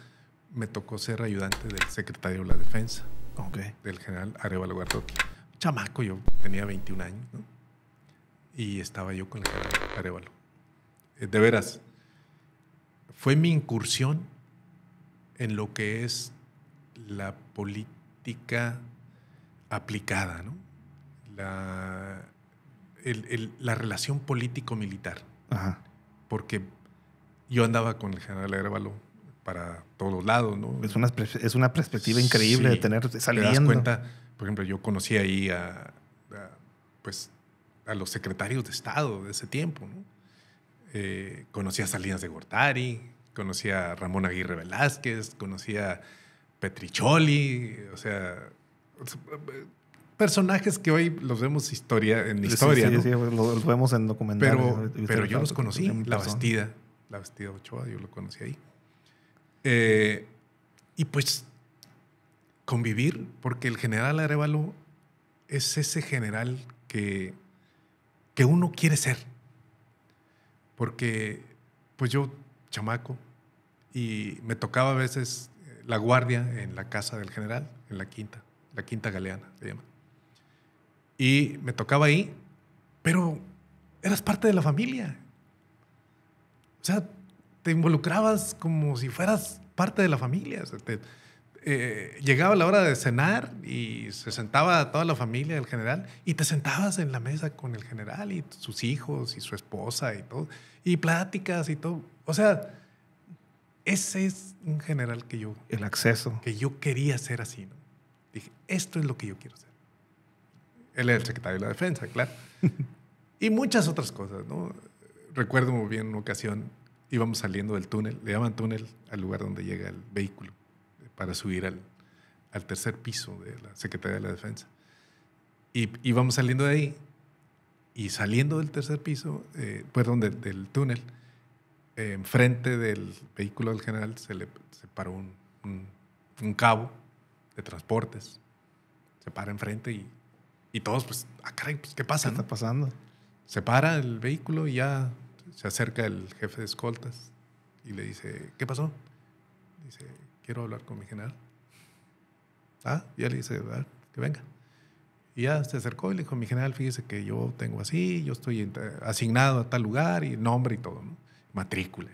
me tocó ser ayudante del secretario de la Defensa, del general Arevalo Guardoqui. Chamaco, yo tenía 21 años, ¿no? Y estaba yo con el general Arevalo. Eh, de veras, fue mi incursión en lo que es la política aplicada, ¿no? La, la relación político-militar. Porque yo andaba con el general Árvalo para todos lados, ¿no? Es una, es una perspectiva increíble de tener saliendo. Te das cuenta, por ejemplo, yo conocí ahí a, pues, a los secretarios de Estado de ese tiempo, ¿no? Eh, conocí a Salinas de Gortari, conocí a Ramón Aguirre Velázquez, conocí a Petricholi, o sea, personajes que hoy los vemos historia en historia. Sí, sí, los, vemos en documentales. Pero, yo los conocí, en La vestida la vestida Ochoa, yo lo conocí ahí. Eh, y pues convivir, porque el general Arevalo es ese general que, que uno quiere ser. Porque pues yo, chamaco, y me tocaba a veces eh, la guardia en la casa del general, en la quinta, la quinta galeana se llama. Y me tocaba ahí, pero eras parte de la familia o sea, te involucrabas como si fueras parte de la familia. Eh, llegaba la hora de cenar y se sentaba toda la familia del general y te sentabas en la mesa con el general y sus hijos y su esposa y todo, y pláticas y todo. O sea, ese es un general que yo... El acceso. Que yo quería ser así, ¿no? Dije, esto es lo que yo quiero ser. Él era el secretario de la defensa, claro. [LAUGHS] y muchas otras cosas, ¿no? recuerdo muy bien una ocasión, íbamos saliendo del túnel, le llaman túnel al lugar donde llega el vehículo para subir al, tercer piso de la Secretaría de la Defensa. Y íbamos saliendo de ahí y saliendo del tercer piso, eh, donde del túnel, enfrente del vehículo del general se le se paró un, cabo de transportes. Se para enfrente y, todos, pues, ah, pues, ¿qué pasa? ¿Qué está pasando? Se para el vehículo y ya se acerca el jefe de escoltas y le dice, ¿qué pasó? Dice, quiero hablar con mi general. Ah, ya le dice, ah, que venga. Y ya se acercó y le dijo, mi general, fíjese que yo tengo así, yo estoy asignado a tal lugar y nombre y todo, Matrícula.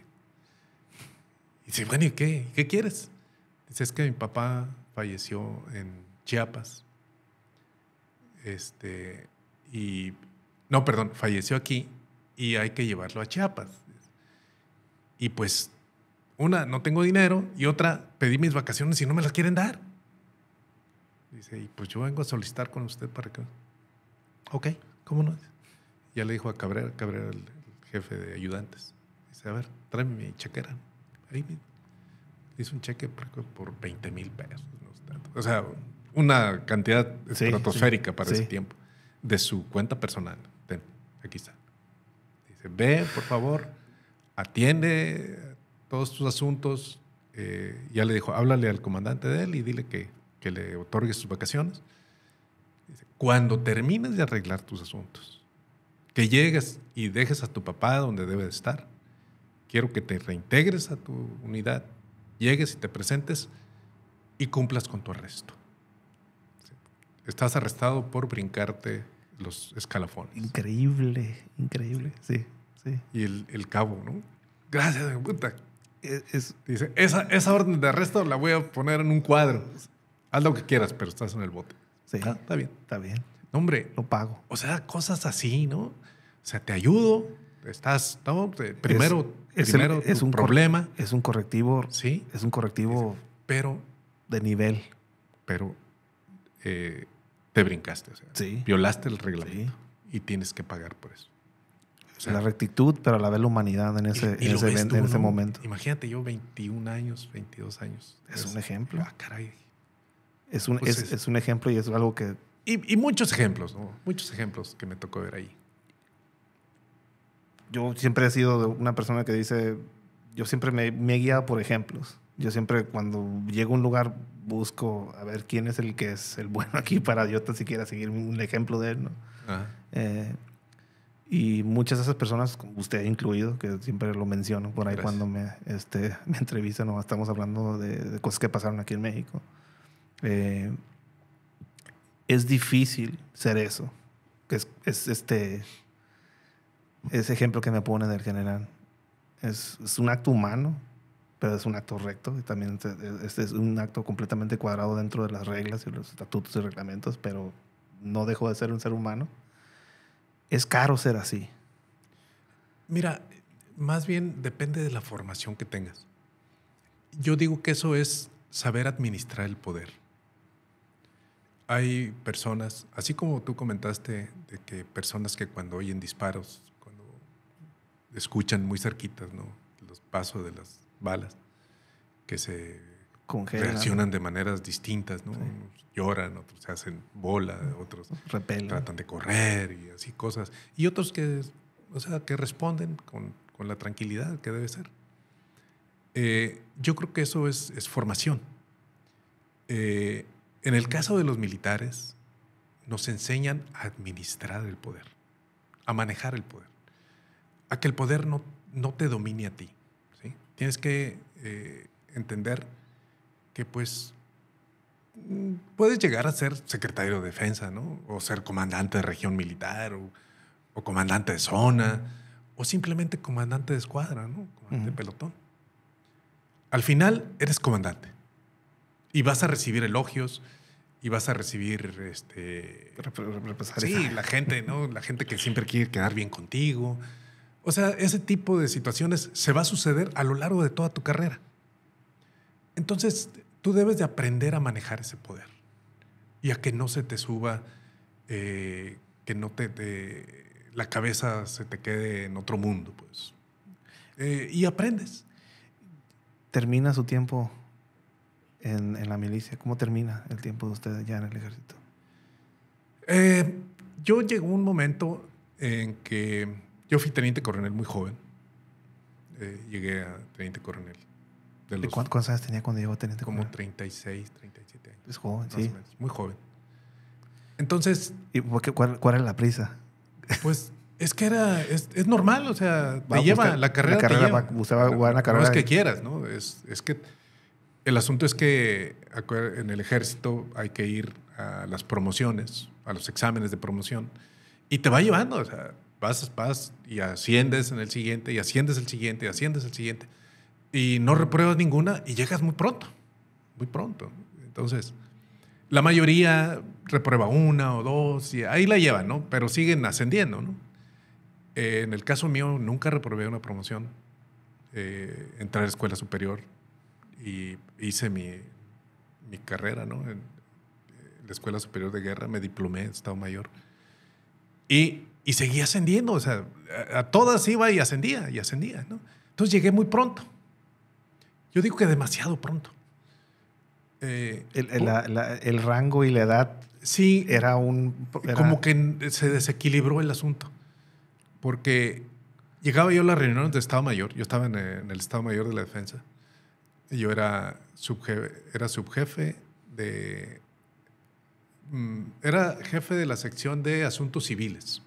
Y dice, bueno, ¿y qué? ¿Qué quieres? Dice, es que mi papá falleció en Chiapas. Este, y, no, perdón, falleció aquí y hay que llevarlo a Chiapas. Y pues, una, no tengo dinero y otra, pedí mis vacaciones y no me las quieren dar. Dice, y pues yo vengo a solicitar con usted para que... Ok, ¿cómo no? Ya le dijo a Cabrera, Cabrera, el, jefe de ayudantes. Dice, a ver, tráeme mi chequera. Ahí un cheque por, 20 mil pesos. o sea, una cantidad estratosférica para ese tiempo. De su cuenta personal. aquí está ve, por favor, atiende todos tus asuntos. Eh, ya le dijo, háblale al comandante de él y dile que, le otorgue sus vacaciones. cuando termines de arreglar tus asuntos, que llegues y dejes a tu papá donde debe de estar. Quiero que te reintegres a tu unidad, llegues y te presentes y cumplas con tu arresto. Estás arrestado por brincarte los escalafones. Increíble, increíble, sí. Y el, cabo, ¿no? Gracias, puta. Es, Dice, esa, orden de arresto la voy a poner en un cuadro. Haz lo que quieras, pero estás en el bote. Sí. Ah, está bien. Está bien. hombre. Lo pago. O sea, cosas así, ¿no? O sea, te ayudo, estás, ¿no? Primero, es, un problema. Es un correctivo. Sí. Es un correctivo. Pero. De nivel. Pero eh, te brincaste. O sea, sí. Violaste el reglamento. Y tienes que pagar por eso la rectitud, pero a la vez la humanidad en ese, en, en momento. Imagínate, yo 21 años, 22 años. Es, pues, un ejemplo. Ah, caray. Es un, pues es, un ejemplo y es algo que... Y, muchos ejemplos, ¿no? Muchos ejemplos que me tocó ver ahí. Yo siempre he sido una persona que dice, yo siempre me, he guiado por ejemplos. Yo siempre cuando llego a un lugar busco a ver quién es el que es el bueno aquí para yo tan siquiera seguir un ejemplo de él, ¿no? Ajá. Eh, y muchas de esas personas, usted incluido, que siempre lo menciono por ahí cuando me, este, [LAUGHS] me entrevistan o estamos hablando de, cosas que pasaron aquí en México, eh, es difícil ser eso. Que es, este ese ejemplo que me pone del general. Es, es, un acto humano, pero es un acto recto. Y también es, es un acto completamente cuadrado dentro de las reglas y los estatutos y reglamentos, pero no dejo de ser un ser humano es caro ser así. Mira, más bien depende de la formación que tengas. Yo digo que eso es saber administrar el poder. Hay personas, así como tú comentaste, de que personas que cuando oyen disparos, cuando escuchan muy cerquitas ¿no? los pasos de las balas, que se Reaccionan de maneras distintas, ¿no? Lloran, otros se hacen bola, otros Repelen. tratan de correr y así cosas. Y otros que, o sea, que responden con, con la tranquilidad que debe ser. Eh, yo creo que eso es, es formación. Eh, en el caso de los militares, nos enseñan a administrar el poder, a manejar el poder, a que el poder no, no te domine a ti. ¿sí? Tienes que eh, entender que pues puedes llegar a ser secretario de defensa, ¿no? O ser comandante de región militar, o, comandante de zona, o simplemente comandante de escuadra, ¿no? Comandante de pelotón. Al final eres comandante y vas a recibir elogios y vas a recibir este sí la gente no la gente que siempre quiere quedar bien contigo o sea ese tipo de situaciones se va a suceder a lo largo de toda tu carrera entonces Tú debes de aprender a manejar ese poder y a que no se te suba, eh, que no te, la cabeza se te quede en otro mundo, pues. Eh, y aprendes. Termina su tiempo en, la milicia. ¿Cómo termina el tiempo de usted ya en el ejército? Eh, yo llegó un momento en que yo fui teniente coronel muy joven. llegué a teniente coronel de ¿Cuántos años tenía cuando llegó Teniente Como 36, 37 años. Es joven, sí. muy joven. Entonces... ¿Y qué, cuál, era la prisa? Pues es que era, es, normal, o sea, te lleva, la carrera. La carrera te lleva. Va, a jugar la carrera. No es que quieras, ¿no? Es, es, que el asunto es que en el ejército hay que ir a las promociones, a los exámenes de promoción, y te va llevando, o sea, vas, vas y asciendes en el siguiente, y asciendes el siguiente, y asciendes el siguiente y no repruebas ninguna y llegas muy pronto, muy pronto. Entonces, la mayoría reprueba una o dos y ahí la llevan, ¿no? Pero siguen ascendiendo, ¿no? Eh, en el caso mío, nunca reprobé una promoción. Eh, entrar a la escuela superior y hice mi, mi carrera, ¿no? En, eh, la Escuela Superior de Guerra, me diplomé en Estado Mayor. Y, y seguí ascendiendo, o sea, a, a todas iba y ascendía, y ascendía, ¿no? Entonces llegué muy pronto. Yo digo que demasiado pronto. Eh, el, rango y la edad. Sí. Era un. Como que se desequilibró el asunto. Porque llegaba yo a las reuniones de Estado Mayor. Yo estaba en, el Estado Mayor de la Defensa. Y yo era subjefe, era subjefe de. Mm, era jefe de la sección de asuntos civiles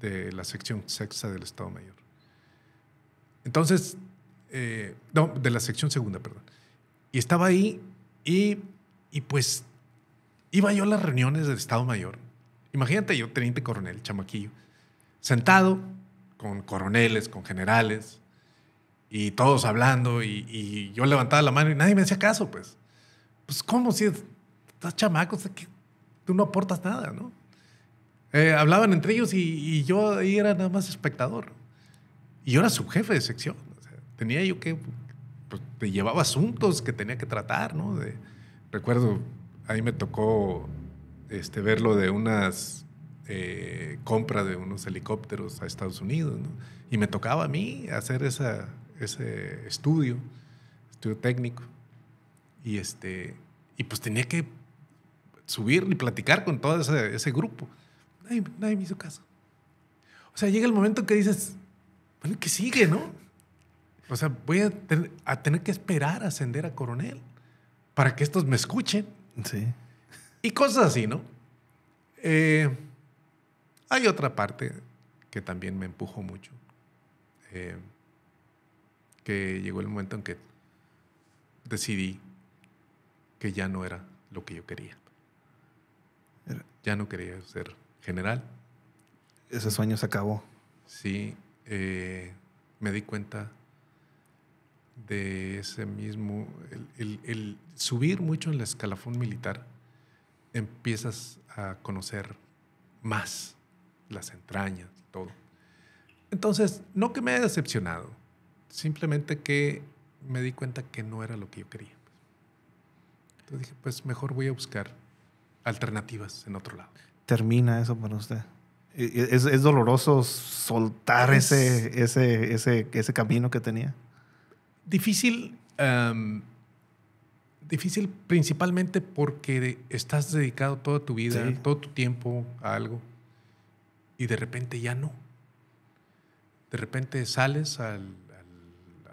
de la sección sexta del Estado Mayor. Entonces, eh, de la sección segunda, perdón. Y estaba ahí y, y pues iba yo a las reuniones del Estado Mayor. Imagínate yo, teniente coronel, chamaquillo, sentado con coroneles, con generales, y todos hablando, y, yo levantaba la mano y nadie me hacía caso, pues. Pues, ¿cómo si estás chamaco? que tú no aportas nada, ¿no? Eh, hablaban entre ellos y, yo ahí era nada más espectador. Y yo era jefe de sección tenía yo que, pues, te llevaba asuntos que tenía que tratar, ¿no? De, recuerdo, ahí me tocó este, ver lo de unas eh, compras de unos helicópteros a Estados Unidos, ¿no? Y me tocaba a mí hacer esa, ese estudio, estudio técnico. Y, este, y pues tenía que subir y platicar con todo ese, ese grupo. Nadie, nadie me hizo caso. O sea, llega el momento que dices, bueno, ¿qué sigue, no? O sea, voy a, tener que esperar a ascender a coronel para que estos me escuchen. Sí. Y cosas así, ¿no? Eh, hay otra parte que también me empujó mucho. Eh, que llegó el momento en que decidí que ya no era lo que yo quería. Ya no quería ser general. Ese sueño se acabó. Sí, eh, me di cuenta de ese mismo, el, subir mucho en el escalafón militar, empiezas a conocer más las entrañas, todo. Entonces, no que me haya decepcionado, simplemente que me di cuenta que no era lo que yo quería. Entonces dije, pues mejor voy a buscar alternativas en otro lado. Termina eso para usted. ¿E, e, ¿Es, es doloroso soltar ese, ese, ese camino que tenía? Difícil, em, difícil principalmente porque estás dedicado toda tu vida, todo tu tiempo a algo y de repente ya no. De repente sales a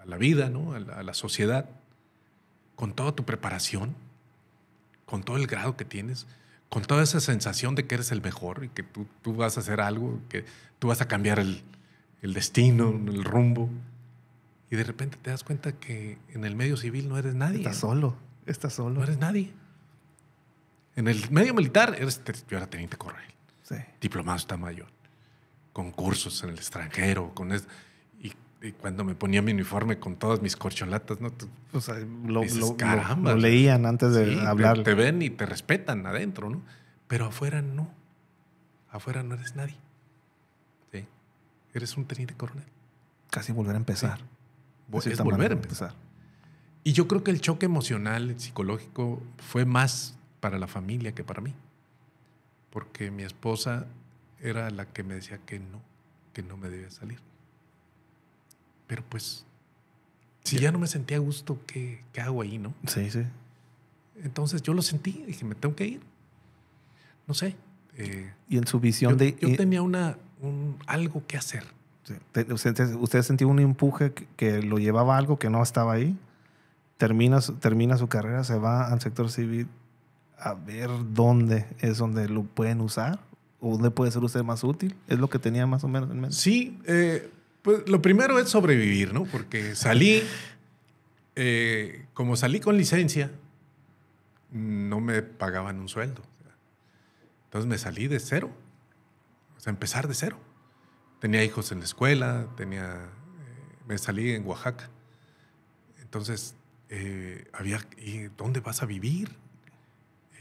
la vida, ¿no? a, la, sociedad, con toda tu preparación, con todo el grado que tienes, con toda esa sensación de que eres el mejor y que tú, tú vas a hacer algo, que tú vas a cambiar el, el destino, el rumbo. Y de repente te das cuenta que en el medio civil no eres nadie. Estás solo, estás solo. No eres nadie. En el medio militar eres yo era teniente coronel. Sí. Diplomado está mayor. Con cursos en el extranjero, con y, cuando me ponía mi uniforme con todas mis corcholatas, ¿no? O sea, lo, leían antes de hablar. Te, ven y te respetan adentro, ¿no? Pero afuera no. Afuera no eres nadie. Eres un teniente coronel. Casi volver a empezar volver empezar. Y yo creo que el choque emocional, psicológico, fue más para la familia que para mí. Porque mi esposa era la que me decía que no, que no me debía salir. Pero pues, si ya no me sentía a gusto, ¿qué, hago ahí, no? Sí, sí. Entonces yo lo sentí, dije, me tengo que ir. No sé. Eh, y en su visión de... Yo tenía una, un, algo que hacer este, usted, usted sentía un empuje que, lo llevaba a algo que no estaba ahí, termina, termina su carrera, se va al sector civil a ver dónde es donde lo pueden usar o dónde puede ser usted más útil. Es lo que tenía más o menos en mente. Sí, eh, pues lo primero es sobrevivir, ¿no? Porque salí, eh, como salí con licencia, no me pagaban un sueldo. Entonces me salí de cero, o sea, empezar de cero tenía hijos en la escuela, tenía, eh, me salí en Oaxaca. Entonces, eh, había, ¿y dónde vas a vivir?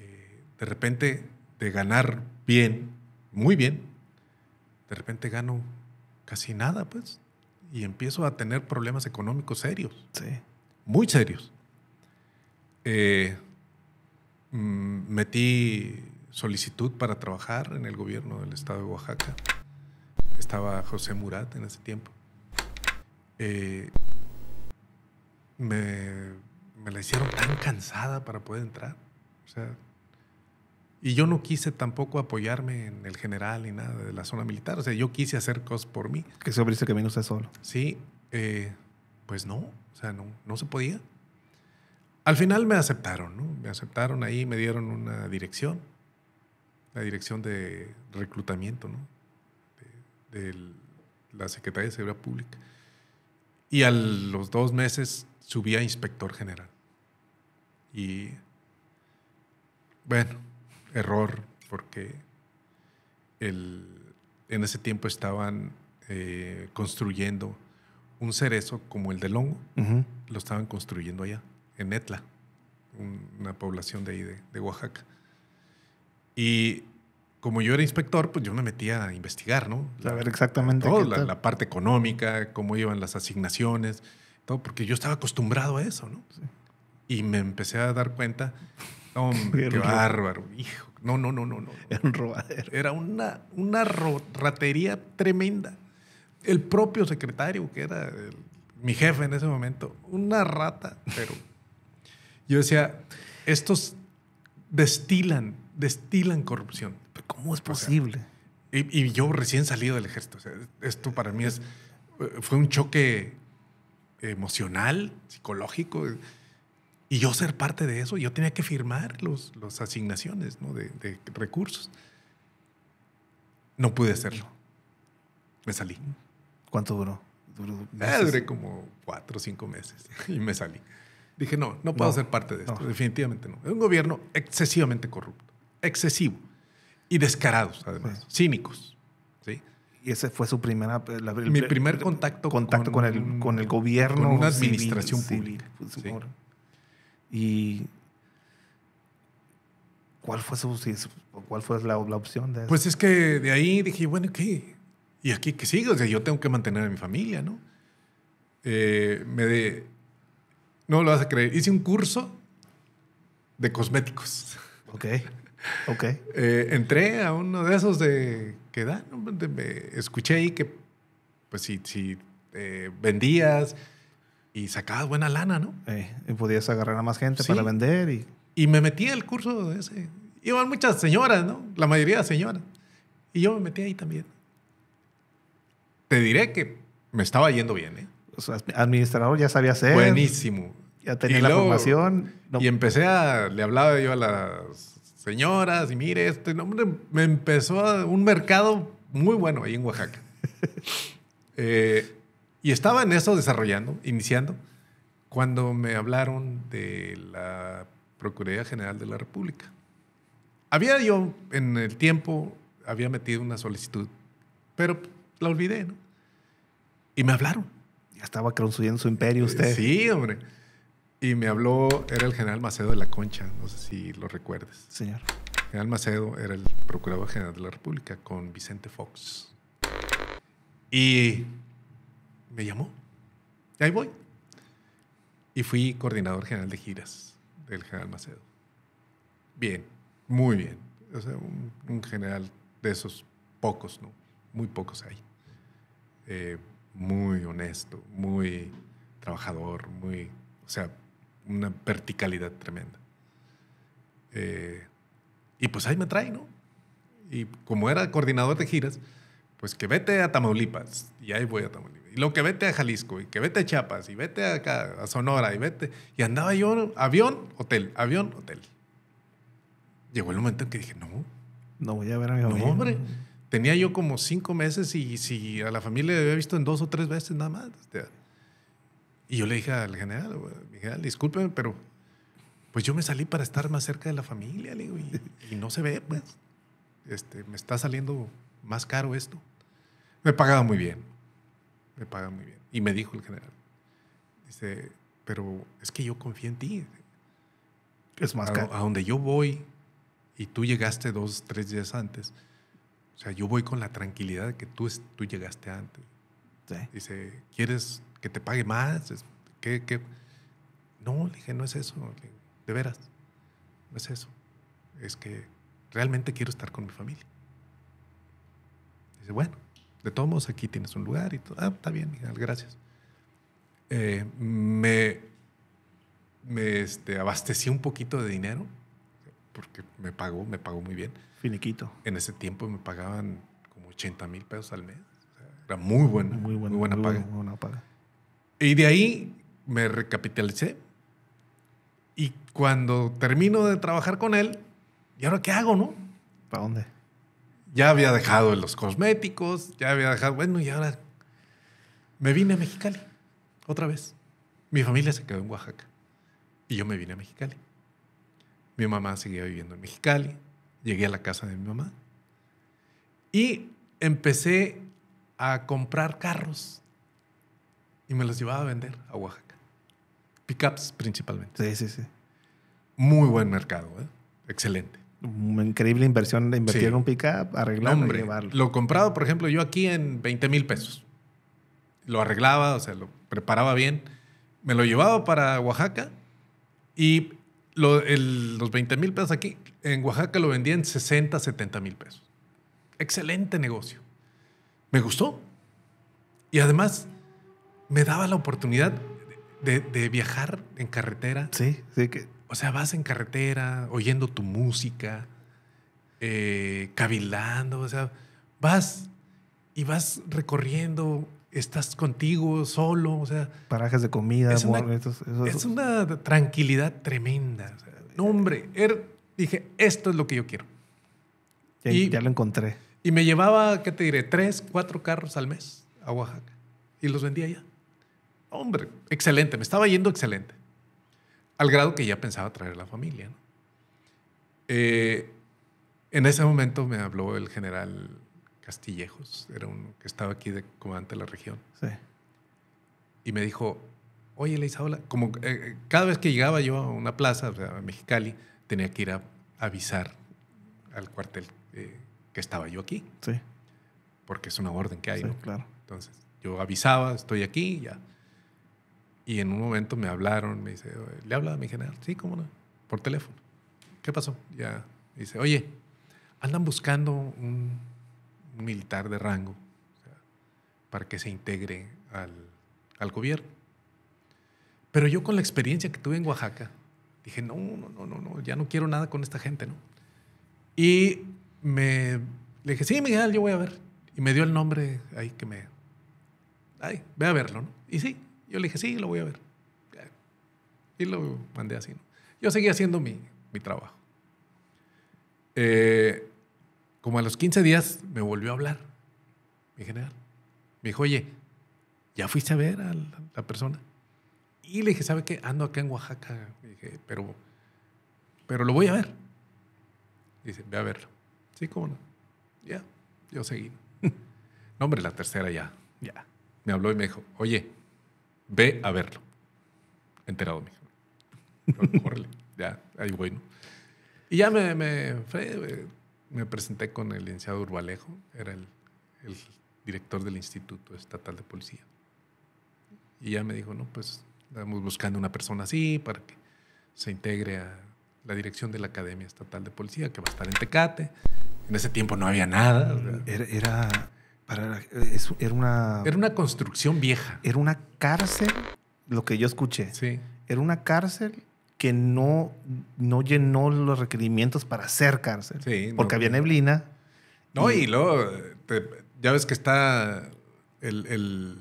Eh, de repente, de ganar bien, muy bien, de repente gano casi nada, pues, y empiezo a tener problemas económicos serios. Sí. Muy serios. Mm, metí solicitud para trabajar en el gobierno del estado de Oaxaca estaba José Murat en ese tiempo. Eh, me, la hicieron tan cansada para poder entrar. y yo no quise tampoco apoyarme en el general ni nada de la zona militar. O sea, yo quise hacer cosas por mí. Que se que camino usted solo. Sí, eh, pues no, o sea, no, no se podía. Al final me aceptaron, ¿no? Me aceptaron ahí, me dieron una dirección, la dirección de reclutamiento, ¿no? de la Secretaría de Seguridad Pública. Y a los dos meses subía a inspector general. Y bueno, error, porque en ese tiempo estaban eh, construyendo un cerezo como el del hongo, lo estaban construyendo allá, en Etla, una población de ahí de, de Oaxaca. Y como yo era inspector, pues yo me metía a investigar, ¿no? Saber exactamente. qué la, la, parte económica, cómo iban las asignaciones, todo, porque yo estaba acostumbrado a eso, ¿no? Y me empecé a dar cuenta, [LAUGHS] hombre, qué bárbaro, hijo. No, no, no, no, no. Era un robadero. Era una, una ratería tremenda. El propio secretario, que era mi jefe en ese momento, una rata, pero yo decía, estos destilan, destilan corrupción. ¿cómo es posible? y, yo recién salido del ejército. esto para mí es, eh, fue un choque emocional, psicológico. Y yo ser parte de eso, yo tenía que firmar las asignaciones ¿no? de, recursos. No pude hacerlo. Me salí. ¿Cuánto duró? duró ah, duré como cuatro o cinco meses [LAUGHS] y me salí. Dije, no, no puedo ser parte de esto, definitivamente no. Es un gobierno excesivamente corrupto, excesivo. Y descarados, además. Cínicos. Y ese fue su primera... Eh, mi primer contacto, contacto con, el, con el gobierno. Con una administración pública. Pues, sí. Y... ¿Cuál fue, su, cuál fue la, opción de eso? Pues es que de ahí dije, bueno, ¿qué? ¿Y aquí qué sigo? O yo tengo que mantener a mi familia, ¿no? Eh, me de... No lo vas a creer. Hice un curso de cosméticos. Ok. Ok. Eh, entré a uno de esos de que dan, escuché ahí que, pues, si, si eh, vendías y sacabas buena lana, ¿no? Eh, y podías agarrar a más gente para vender y... Y me metí al curso de ese. Iban muchas señoras, ¿no? La mayoría de señoras. Y yo me metí ahí también. Te diré que me estaba yendo bien, ¿eh? administrador ya sabía hacer. Buenísimo. Ya tenía la formación. Y empecé a... Le hablaba yo a las señoras y mire, este nombre me empezó un mercado muy bueno ahí en Oaxaca. [LAUGHS] Eh, y estaba en eso desarrollando, iniciando, cuando me hablaron de la Procuraduría General de la República. Había yo, en el tiempo, había metido una solicitud, pero la olvidé, ¿no? Y me hablaron. Ya estaba construyendo su imperio usted. Sí, hombre. Y me habló, era el general Macedo de la Concha, no sé si lo recuerdes. Señor. General Macedo era el procurador general de la República con Vicente Fox. Y me llamó. Y ahí voy. Y fui coordinador general de giras del general Macedo. Bien, muy bien. O sea, un, general de esos pocos, ¿no? Muy pocos hay. Eh, muy honesto, muy trabajador, muy. O sea, una verticalidad tremenda. Eh, y pues ahí me trae, ¿no? Y como era coordinador de giras, pues que vete a Tamaulipas, y ahí voy a Tamaulipas. Y lo que vete a Jalisco, y que vete a Chiapas, y vete acá, a Sonora, y vete. Y andaba yo, avión, hotel, avión, hotel. Llegó el momento en que dije, no. No voy a ver a mi No, hombre. Tenía yo como cinco meses y si a la familia había visto en dos o tres veces nada más. Y yo le dije al general, general, discúlpeme, pero pues yo me salí para estar más cerca de la familia, y, no se ve, pues. Este, me está saliendo más caro esto. Me pagaba muy bien. Me pagaba muy bien. Y me dijo el general, dice, pero es que yo confío en ti. Es más a, caro. A donde yo voy y tú llegaste dos, tres días antes, o sea, yo voy con la tranquilidad de que tú, tú llegaste antes. Dice, ¿quieres que te pague más. que que No, le dije, no es eso, de veras, no es eso. Es que realmente quiero estar con mi familia. Dice, bueno, de todos modos aquí tienes un lugar y todo. Ah, está bien, gracias. Eh, me me este, abastecí un poquito de dinero porque me pagó, me pagó muy bien. Finiquito. En ese tiempo me pagaban como 80 mil pesos al mes. era muy buena, muy buena, muy buena paga. Y de ahí me recapitalicé. Y cuando termino de trabajar con él, ¿y ahora qué hago, no? ¿Para dónde? Ya había dejado los cosméticos, ya había dejado, bueno, y ahora me vine a Mexicali, otra vez. Mi familia se quedó en Oaxaca y yo me vine a Mexicali. Mi mamá seguía viviendo en Mexicali, llegué a la casa de mi mamá y empecé a comprar carros y me los llevaba a vender a Oaxaca. Pickups principalmente. Sí, sí, sí. Muy buen mercado, ¿eh? excelente. Una mm, increíble inversión de invertir en un pickup, arreglarlo y llevarlo. Lo compraba por ejemplo, yo aquí en 20 mil pesos. Lo arreglaba, o sea, lo preparaba bien. Me lo llevaba para Oaxaca y los 20 mil pesos aquí en Oaxaca lo vendía en 60, 70 mil pesos. Excelente negocio. Me gustó. Y además me daba la oportunidad de, viajar en carretera. Sí, sí que... O sea, vas en carretera, oyendo tu música, eh, cavilando, o sea, vas y vas recorriendo, estás contigo, solo, o sea... Parajes de comida, es una, Es una tranquilidad tremenda. no, hombre, er, dije, esto es lo que yo quiero. Ya, y, ya lo encontré. Y me llevaba, ¿qué te diré? Tres, cuatro carros al mes a Oaxaca. Y los vendía allá. Hombre, excelente, me estaba yendo excelente. Al grado que ya pensaba traer la familia. Eh, en ese momento me habló el general Castillejos, era uno que estaba aquí de comandante de la región. Sí. Y me dijo, oye, hola. como eh, eh, cada vez que llegaba yo a una plaza, a Mexicali, tenía que ir a avisar al cuartel que estaba yo aquí. Sí. Porque es una orden que hay. Sí, claro. Entonces, yo avisaba, estoy aquí, ya. Y en un momento me hablaron, me dice, ¿le habla a mi general? Sí, cómo no, por teléfono. ¿Qué pasó? Ya, dice, oye, andan buscando un, militar de rango para que se integre al, gobierno. Pero yo con la experiencia que tuve en Oaxaca, dije, no, no, no, no, no, ya no quiero nada con esta gente, ¿no? Y me le dije, sí, Miguel, yo voy a ver. Y me dio el nombre ahí que me. Ay, ve a verlo, ¿no? Y sí, yo le dije, sí, lo voy a ver. Y lo mandé así. Yo seguí haciendo mi, trabajo. Eh, como a los 15 días me volvió a hablar mi general. Me dijo, oye, ¿ya fuiste a ver a la, persona? Y le dije, ¿sabe qué? Ando acá en Oaxaca. Me dije, pero, pero lo voy a ver. Dice, ve a verlo. Sí, cómo no. Ya, yo seguí. no, [LAUGHS] hombre, la tercera ya, ya. Me habló y me dijo, oye, Ve a verlo. Enterado, mijo. Corre, [LAUGHS] ya, ahí voy, ¿no? Y ya me, me, eh, presenté con el licenciado Urbalejo, era el, director del Instituto Estatal de Policía. Y ya me dijo, no, pues estamos buscando una persona así para que se integre a la dirección de la Academia Estatal de Policía, que va a estar en Tecate. En ese tiempo no había nada. Era, era eh, era una. Era una construcción vieja. Era una cárcel, lo que yo escuché. Sí. Era una cárcel que no, no llenó los requerimientos para ser cárcel. Sí, porque había neblina. No, y, luego, ya ves que está el,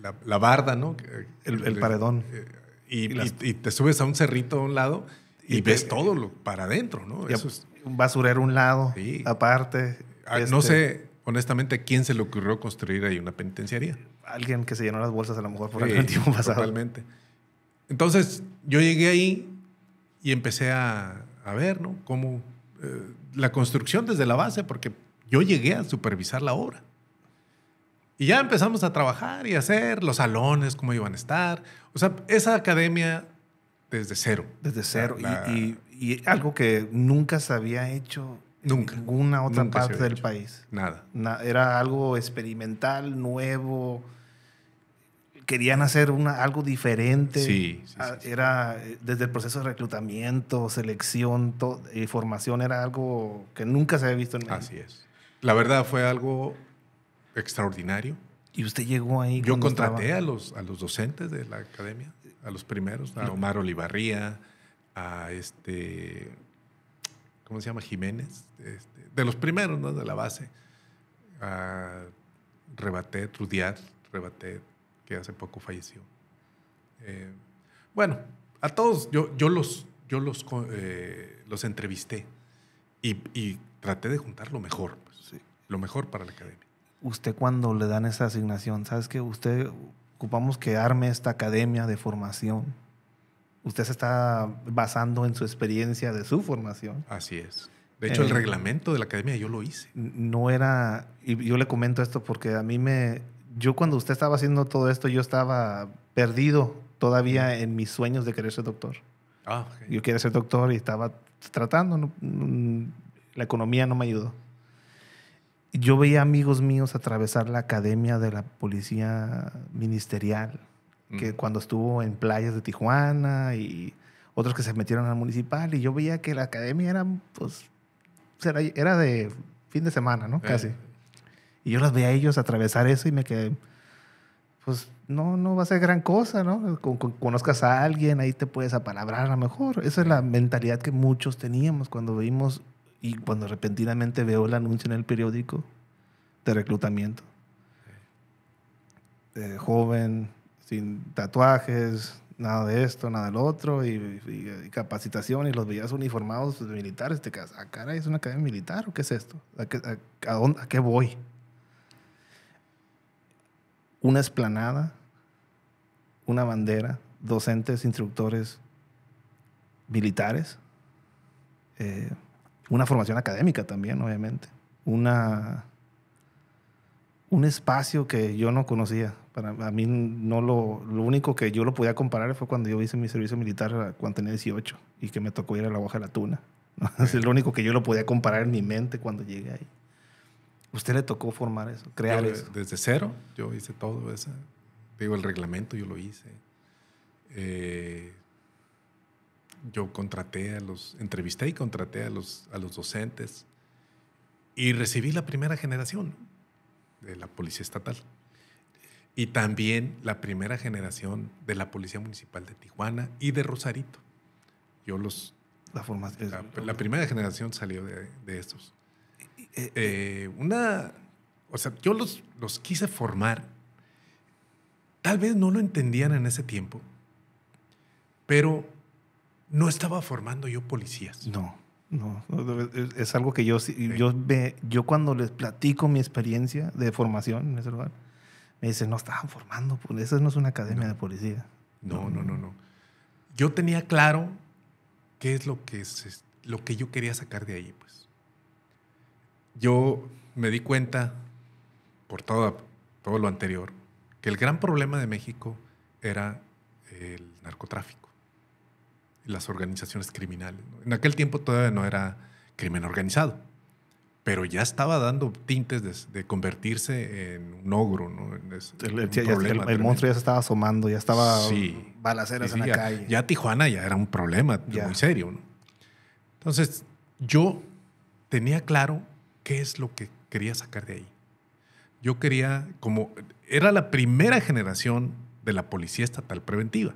la, barda, ¿no? El, paredón. Eh, y, te subes a un cerrito a un lado y, ves todo lo, para adentro, ¿no? Eso es... Un basurero a un lado, aparte. Ah, no este, sé, honestamente, ¿a quién se le ocurrió construir ahí una penitenciaría? Alguien que se llenó las bolsas a lo mejor por el [LAUGHS] tiempo pasado. Totalmente. Entonces, yo llegué ahí y empecé a, ver, ¿no? Cómo eh, la construcción desde la base, porque yo llegué a supervisar la obra. Y ya empezamos a trabajar y hacer los salones, cómo iban a estar. O sea, esa academia desde cero. Desde cero. y, y, algo que nunca se había hecho Nunca. Ninguna otra parte del país. Nada. era algo experimental, nuevo. Querían hacer algo diferente. Sí, ah, Era eh, desde el proceso de reclutamiento, selección eh, formación, era algo que nunca se había visto en México. Así es. La verdad fue algo extraordinario. ¿Y usted llegó ahí? Yo contraté a los, a los docentes de la academia, a los primeros, a Omar Olivarría, a este se llama? Jiménez, este, de los primeros, ¿no? De la base. A ah, Rebatet, rebaté, que hace poco falleció. Eh, bueno, a todos, yo, yo los, yo los, eh, los entrevisté y, traté de juntar lo mejor, pues, lo mejor para la academia. Usted cuando le dan esa asignación, ¿sabes que Usted ocupamos que arme esta academia de formación usted se está basando en su experiencia de su formación. Así es. De hecho, el eh, reglamento de la academia yo lo hice. No era, y yo le comento esto porque a mí me, yo cuando usted estaba haciendo todo esto, yo estaba perdido todavía en mis sueños de querer ser doctor. Ah, Yo quería ser doctor y estaba tratando, mm, la economía no me ayudó. Yo veía amigos míos atravesar la academia de la policía ministerial que cuando estuvo en playas de Tijuana y otros que se metieron al municipal y yo veía que la academia era, pues, era, de fin de semana, ¿no? Eh. Casi. Y yo los veía a ellos atravesar eso y me quedé, pues, no, no va a ser gran cosa, ¿no? conozcas a alguien, ahí te puedes apalabrar a lo mejor. Esa es la mentalidad que muchos teníamos cuando vimos y cuando repentinamente veo el anuncio en el periódico de reclutamiento. joven, tatuajes, nada de esto, nada del otro, y, capacitación, y los veías uniformados pues, militares, te ah, caray, ¿es una academia militar o qué es esto? ¿A qué, dónde, voy? Una esplanada, una bandera, docentes, instructores militares, eh, una formación académica también, obviamente, una un espacio que yo no conocía. Para a mí no lo, único que yo lo podía comparar fue cuando yo hice mi servicio militar cuando tenía 18 y que me tocó ir a la Hoja de la Tuna. [LAUGHS] Es lo único que yo lo podía comparar en mi mente cuando llegué ahí. Usted le tocó formar eso, crear eso. Desde cero, yo hice todo eso. Digo, el reglamento yo lo hice. Eh, yo contraté a los, entrevisté y contraté a los, a los docentes y recibí la primera generación de la Policía Estatal. Y también la primera generación de la Policía Municipal de Tijuana y de Rosarito. Yo los... La, formación, la, primera generación salió de, estos. Eh, eh, una... O sea, yo los, los quise formar. Tal vez no lo entendían en ese tiempo, pero no estaba formando yo policías. No. No, es algo que yo, yo, yo cuando les platico mi experiencia de formación en ese lugar, me dicen, no estaban formando, pues, esa no es una academia de policía. No, no, no, no, Yo tenía claro qué es lo que, es lo que yo quería sacar de ahí, pues. Yo me di cuenta, por todo, todo lo anterior, que el gran problema de México era el narcotráfico las organizaciones criminales. En aquel tiempo todavía no era crimen organizado, pero ya estaba dando tintes de, convertirse en un ogro. el, monstruo ya se estaba asomando, ya estaba balaceras en la calle. Ya Tijuana ya era un problema muy serio. Entonces, yo tenía claro qué es lo que quería sacar de ahí. Yo quería, como era la primera generación de la policía estatal preventiva.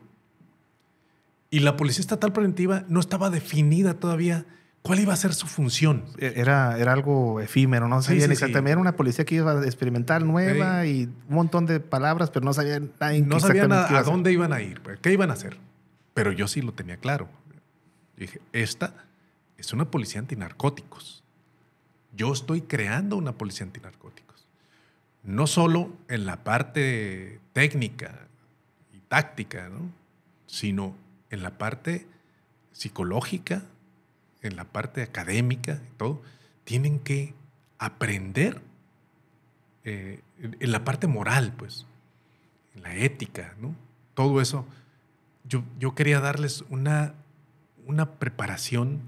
Y la Policía Estatal Preventiva no estaba definida todavía cuál iba a ser su función. E-, era, era algo efímero, no sabían exactamente. Era una policía que iba a experimentar nueva y un montón de palabras, pero no sabían No sabían a, dónde iban a ir, pues, qué iban a hacer. Pero yo sí lo tenía claro. Dije, esta es una policía antinarcóticos. Yo estoy creando una policía antinarcóticos. No solo en la parte técnica y táctica, ¿no? sino en la parte psicológica, en la parte académica, todo, tienen que aprender eh, en la parte moral, pues, en la ética, Todo eso. Yo, quería darles una, una preparación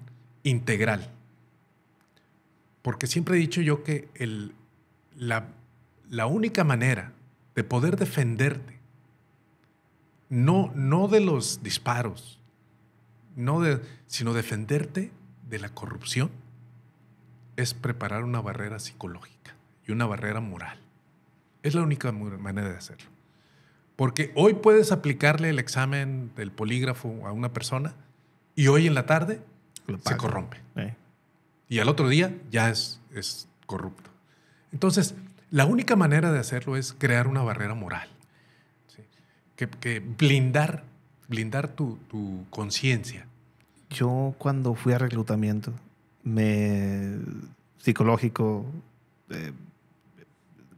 integral. Porque siempre he dicho yo que el, la única manera de poder defenderte no, de los disparos, no de, sino defenderte de la corrupción es preparar una barrera psicológica y una barrera moral. Es la única manera de hacerlo. Porque hoy puedes aplicarle el examen del polígrafo a una persona y hoy en la tarde se corrompe. Eh. Y al otro día ya es, es corrupto. Entonces, la única manera de hacerlo es crear una barrera moral que, blindar, blindar tu, conciencia? Yo cuando fui a reclutamiento me, psicológico, eh,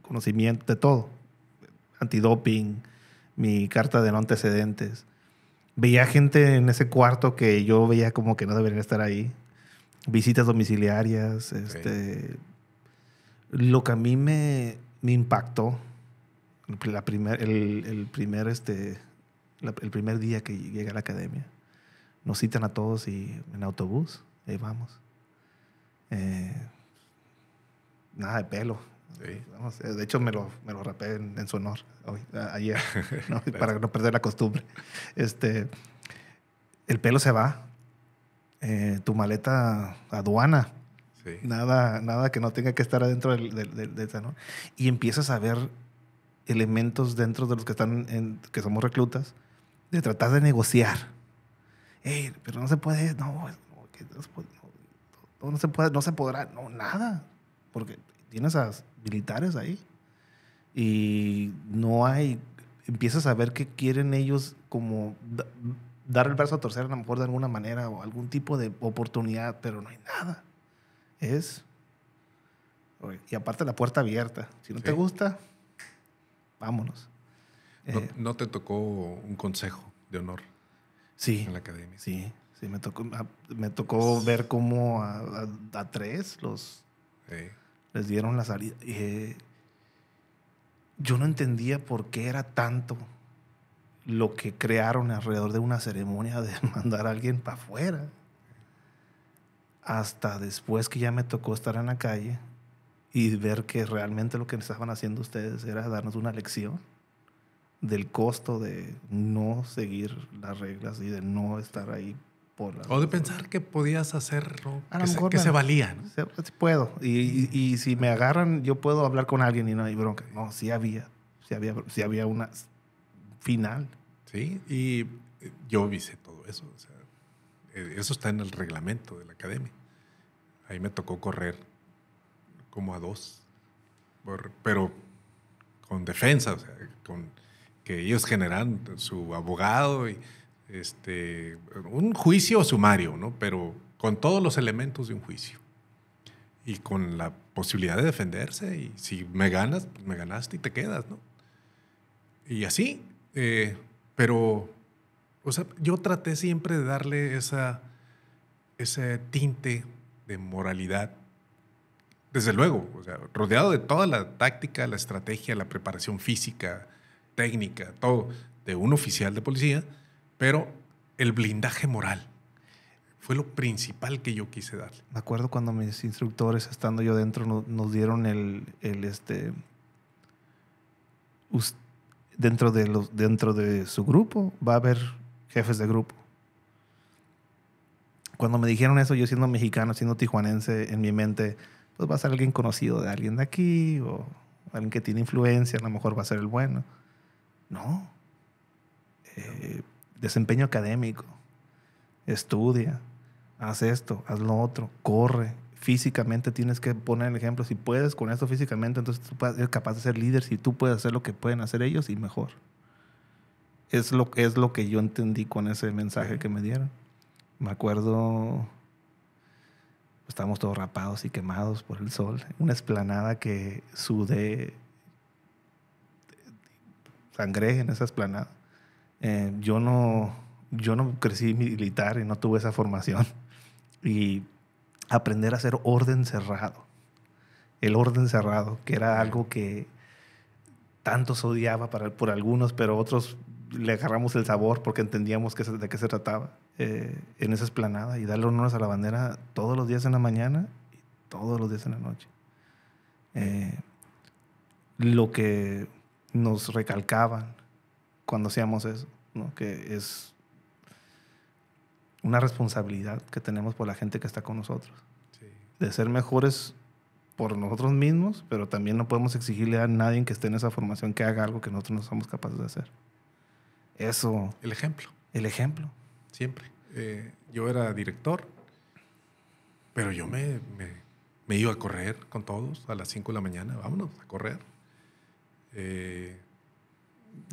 conocimiento de todo, antidoping, mi carta de no antecedentes. Veía gente en ese cuarto que yo veía como que no deberían estar ahí. Visitas domiciliarias, este, lo que a mí me, me impactó la el, primer, este, el primer día que llega a la academia. Nos citan a todos y en autobús, ahí vamos. Eh, nada de pelo. de hecho, me lo, me lo rapé en, su honor hoy, ayer, [LAUGHS] para no perder la costumbre. Este, el pelo se va, eh, tu maleta aduana. Nada, nada que no tenga que estar adentro del, ¿no? Y empiezas a ver elementos dentro de los que están, en, que somos reclutas, de tratar de negociar. pero no se puede, no, no, se puede, no, se podrá, no, nada. Porque tienes a militares ahí y no hay, empiezas a ver que quieren ellos como dar el brazo a torcer a lo mejor de alguna manera o algún tipo de oportunidad, pero no hay nada. Es... Y aparte la puerta abierta. Si no te gusta, vámonos. Eh, no, te tocó un consejo de honor? En la academia. Sí, sí, me tocó, ah, me tocó ver cómo a, tres los, les dieron la salida. Eh, yo no entendía por qué era tanto lo que crearon alrededor de una ceremonia de [LAUGHS] mandar a alguien para afuera. Hasta después que ya me tocó estar en la calle, y ver que realmente lo que estaban haciendo ustedes era darnos una lección del costo de no seguir las reglas y de no estar ahí por las... O de pensar que podías hacerlo, que, se, que se, valía. Pues, puedo. Y, y, si me agarran, yo puedo hablar con alguien y no hay bronca. No, sí había. Sí había, sí había una final. Sí, y eh, yo hice todo eso. Eh, eso está en el reglamento de la academia. Ahí me tocó correr como a dos, pero con defensa, que ellos generan su abogado y este, un juicio sumario, ¿no? Pero con todos los elementos de un juicio y con la posibilidad de defenderse y si me ganas, me ganaste y te quedas, ¿no? Y así, eh, pero, o sea, yo traté siempre de darle esa, ese tinte de moralidad desde luego, o sea, rodeado de toda la táctica, la estrategia, la preparación física, técnica, todo de un oficial de policía, pero el blindaje moral fue lo principal que yo quise darle. Me acuerdo cuando mis instructores, estando yo dentro, nos, dieron el, este, dentro, de los, dentro de su grupo va a haber jefes de grupo. Cuando me dijeron eso, yo siendo mexicano, siendo tijuanense, en mi mente pues va a ser alguien conocido de alguien de aquí o alguien que tiene influencia, a lo mejor va a ser el bueno. No. Eh, desempeño académico. Estudia. Haz esto, haz lo otro. Corre. Físicamente tienes que poner el ejemplo. Si puedes con esto físicamente, entonces tú eres capaz de ser líder. Si tú puedes hacer lo que pueden hacer ellos y mejor. Es lo, es lo que yo entendí con ese mensaje que me dieron. Me acuerdo estábamos todos rapados y quemados por el sol. Una esplanada que sudé, sangre en esa esplanada. Eh, yo, no, yo no crecí militar y no tuve esa formación. Y aprender a hacer orden cerrado. El orden cerrado, que era algo que tantos odiaba para, por algunos, pero otros le agarramos el sabor porque entendíamos que, de qué se trataba. Eh, en esa esplanada y darle honores a la bandera todos los días en la mañana y todos los días en la noche. Eh, lo que nos recalcaban cuando hacíamos eso, ¿no? que es una responsabilidad que tenemos por la gente que está con nosotros. De ser mejores por nosotros mismos, pero también no podemos exigirle a nadie que esté en esa formación que haga algo que nosotros no somos capaces de hacer. Eso. El ejemplo. El ejemplo. Eh, yo era director, pero yo me, iba a correr con todos a las 5 de la mañana, vámonos a correr. Eh,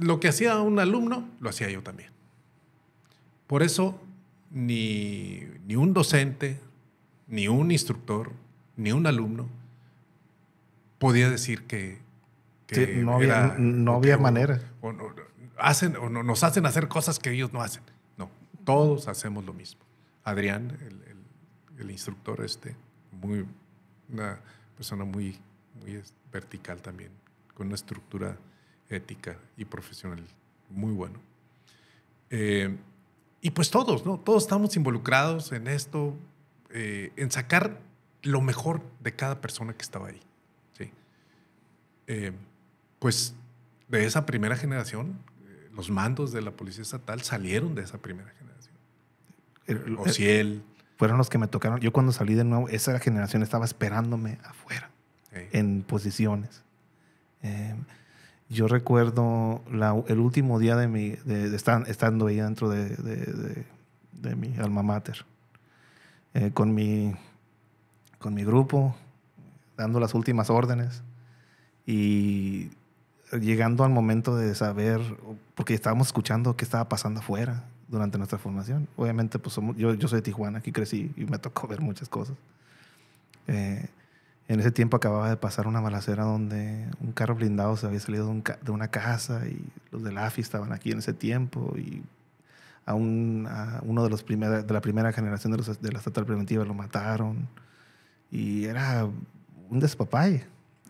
lo que hacía un alumno, lo hacía yo también. Por eso, ni, un docente, ni un instructor, ni un alumno podía decir que, no había, manera. hacen, o nos hacen hacer cosas que ellos no hacen. Todos hacemos lo mismo. Adrián, el, instructor, este, muy, una persona muy, vertical también, con una estructura ética y profesional muy bueno. Eh, y pues todos, ¿no? Todos estamos involucrados en esto, eh, en sacar lo mejor de cada persona que estaba ahí. ¿sí? Eh, pues de esa primera generación, los mandos de la Policía Estatal salieron de esa primera generación. O eh, él Fueron los que me tocaron. Yo cuando salí de nuevo, esa generación estaba esperándome afuera, en posiciones. Eh, yo recuerdo el último día de mi, estar, estando ahí dentro de, mi alma mater, eh, con, mi, con mi grupo, dando las últimas órdenes y llegando al momento de saber, porque estábamos escuchando qué estaba pasando afuera, durante nuestra formación. Obviamente, pues yo, yo soy de Tijuana, aquí crecí y me tocó ver muchas cosas. Eh, en ese tiempo acababa de pasar una balacera donde un carro blindado se había salido de, una casa y los del AFI estaban aquí en ese tiempo y a, un, uno de los primeros de la primera generación de, los, de la estatal preventiva lo mataron y era un despapalle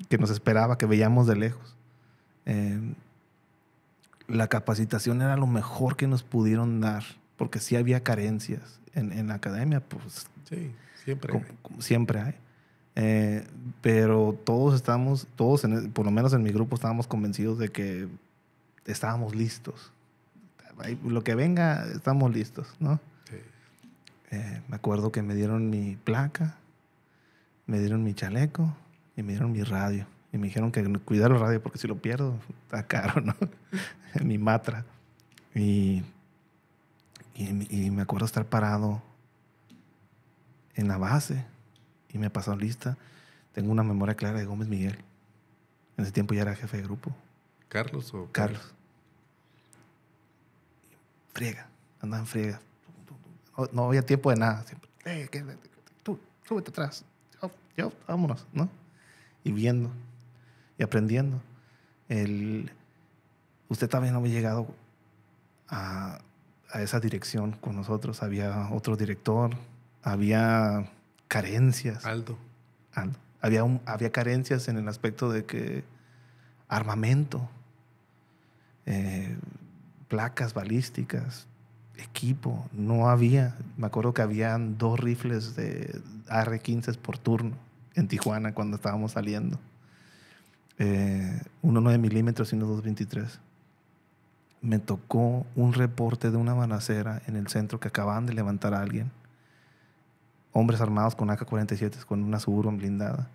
que nos esperaba, que veíamos de lejos. Eh, la capacitación era lo mejor que nos pudieron dar, porque sí había carencias en, la academia, pues. Sí, siempre. siempre hay. Eh, pero todos estamos, todos, por lo menos en mi grupo, estábamos convencidos de que estábamos listos. Lo que venga, estamos listos, ¿no? Sí. Eh, me acuerdo que me dieron mi placa, me dieron mi chaleco y me dieron mi radio. Y me dijeron que cuidar el radio porque si lo pierdo, está caro, ¿no? [LAUGHS] Mi matra. Y, y, me acuerdo estar parado en la base y me pasó lista. Tengo una memoria clara de Gómez Miguel. En ese tiempo ya era jefe de grupo. ¿Carlos o...? Carlos. Friega, andaba en friega. No, había tiempo de nada. Siempre, eh, tú, súbete atrás. yo, vámonos, ¿no? Y viendo y aprendiendo. usted también no había llegado a, a esa dirección con nosotros. Había otro director, había carencias. Aldo. Había, había carencias en el aspecto de que armamento, eh, placas balísticas, equipo, no había. Me acuerdo que habían dos rifles de AR-15 por turno en Tijuana cuando estábamos saliendo eh, uno milímetros y uno 223. Me tocó un reporte de una balacera en el centro que acababan de levantar a alguien. Hombres armados con AK-47, con una Suburban blindada.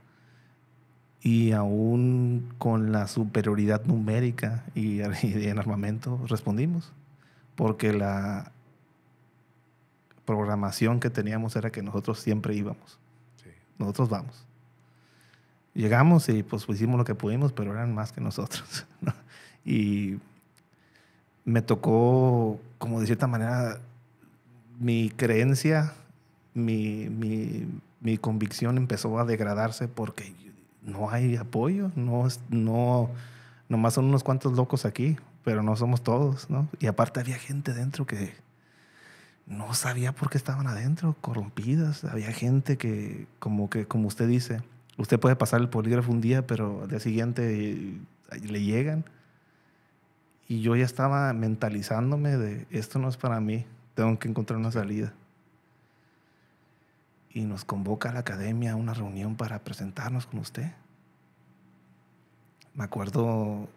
Y aún con la superioridad numérica [LAUGHS] y, en armamento, respondimos. Porque la programación que teníamos era que nosotros siempre íbamos. Nosotros vamos. Llegamos y pues hicimos lo que pudimos, pero eran más que nosotros. [LAUGHS] Y me tocó, como de cierta manera, mi creencia, mi, mi, convicción empezó a degradarse porque no hay apoyo, no, no, nomás son unos cuantos locos aquí, pero no somos todos, ¿no? Y aparte había gente dentro que no sabía por qué estaban adentro, corrompidas, había gente que, como que, como usted dice, Usted puede pasar el polígrafo un día, pero al día siguiente eh, le llegan. Y yo ya estaba mentalizándome de, esto no es para mí, tengo que encontrar una salida. Y nos convoca a la academia a una reunión para presentarnos con usted. Me acuerdo,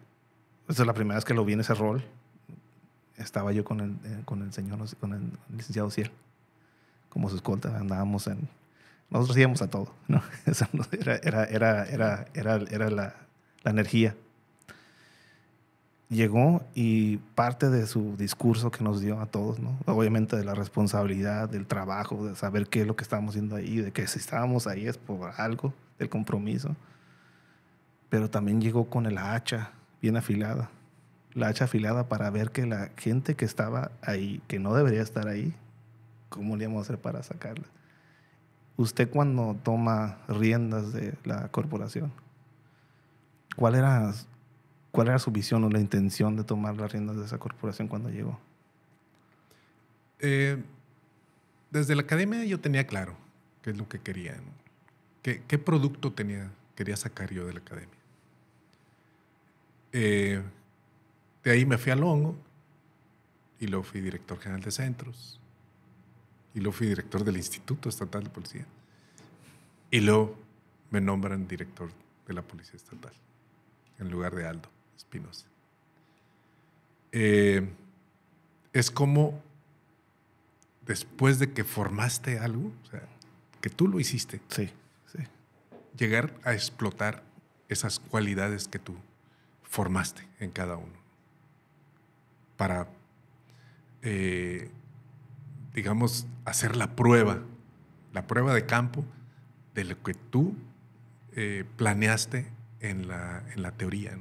esa es la primera vez que lo vi en ese rol. Estaba yo con el, eh, con el señor, con el licenciado Ciel, como su escolta, andábamos en, nosotros íbamos a todo, [LAUGHS] era, era, era, la, energía. Llegó y parte de su discurso que nos dio a todos, Obviamente de la responsabilidad, del trabajo, de saber qué es lo que estábamos haciendo ahí, de que si estábamos ahí es por algo, del compromiso. Pero también llegó con la hacha bien afilada, la hacha afilada para ver que la gente que estaba ahí, que no debería estar ahí, ¿cómo le íbamos a hacer para sacarla? usted cuando toma riendas de la corporación, ¿cuál era, cuál era su visión o la intención de tomar las riendas de esa corporación cuando llegó? Eh, desde la academia yo tenía claro qué es lo que quería, ¿Qué, producto tenía, quería sacar yo de la academia. Eh, de ahí me fui a Longo y luego fui director general de centros. Y luego fui director del Instituto Estatal de Policía. Y luego me nombran director de la Policía Estatal, en lugar de Aldo Espinosa. Eh, es como después de que formaste algo, o sea, que tú lo hiciste, llegar a explotar esas cualidades que tú formaste en cada uno para eh, digamos, hacer la prueba, la prueba de campo de lo que tú eh, planeaste en la, en la teoría.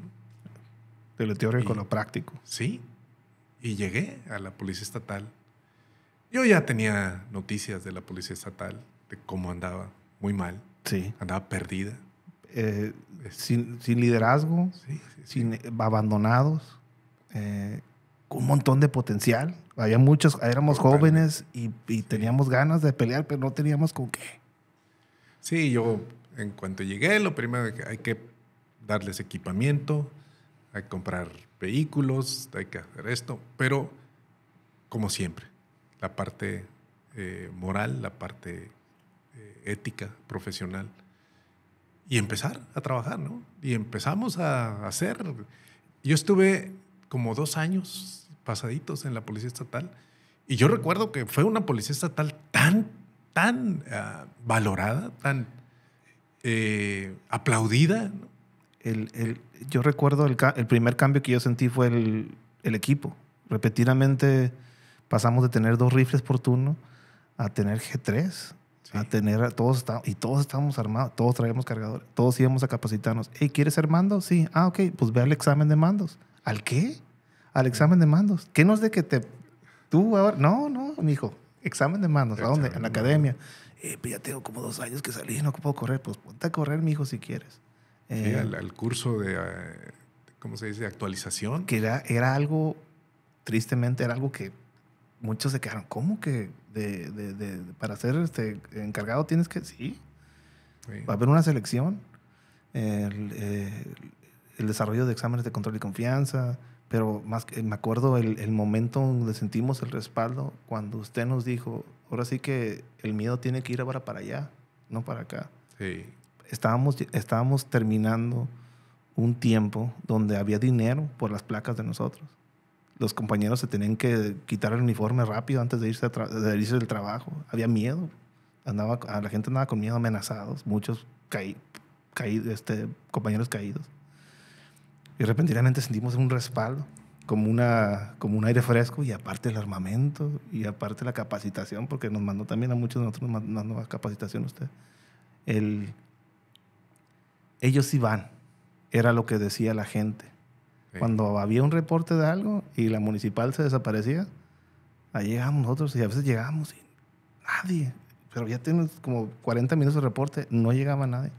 De lo teórico con lo práctico. Sí, y llegué a la Policía Estatal. Yo ya tenía noticias de la Policía Estatal, de cómo andaba muy mal. Sí. Andaba perdida. Eh, sin, liderazgo, eh, abandonados un montón de potencial. Había muchos, éramos jóvenes y, teníamos ganas de pelear, pero no teníamos con qué. Sí, yo en cuanto llegué, lo primero que hay que darles equipamiento, hay que comprar vehículos, hay que hacer esto, pero como siempre, la parte eh, moral, la parte eh, ética, profesional, y empezar a trabajar, ¿no? Y empezamos a hacer. Yo estuve como dos años pasaditos en la Policía Estatal. Y yo recuerdo que fue una Policía Estatal tan, tan ah, valorada, tan eh, aplaudida. yo recuerdo el, primer cambio que yo sentí fue el, equipo. Repetidamente pasamos de tener dos rifles por turno a tener G3. a tener todos y todos estábamos armados, todos traíamos cargadores, todos íbamos a capacitarnos. ¿y ¿quieres ser mando? Sí. Ah, ok, pues ve al examen de mandos. ¿Al qué? Al examen de mandos. ¿Qué no es de que te... Tú ahora... No, no, mi hijo. Examen de mandos. ¿A dónde? En la academia. Eh, pues ya tengo como dos años que salí, no puedo correr. Pues ponte a correr, mi hijo, si quieres. Eh, al, curso de... Eh, ¿Cómo se dice? Actualización. Que era, era algo... Tristemente, era algo que muchos se quedaron. ¿Cómo que de, para ser este encargado tienes que...? Sí. Va a haber una selección. Eh, el desarrollo de exámenes de control y confianza, pero más me acuerdo el, momento donde sentimos el respaldo cuando usted nos dijo, ahora sí que el miedo tiene que ir ahora para allá, no para acá. Sí. Estábamos, estábamos terminando un tiempo donde había dinero por las placas de nosotros. Los compañeros se tenían que quitar el uniforme rápido antes de irse, de del trabajo. Había miedo. Andaba, la gente andaba con miedo, amenazados. Muchos caí, caí este, compañeros caídos. Y repentinamente sentimos un respaldo, como, una, como un aire fresco, y aparte el armamento, y aparte la capacitación, porque nos mandó también a muchos de nosotros, nos mandó capacitación usted. El, ellos iban, era lo que decía la gente. Cuando había un reporte de algo y la municipal se desaparecía, ahí llegábamos nosotros y a veces llegábamos y nadie. Pero ya tienes como 40 minutos de reporte, no llegaba nadie.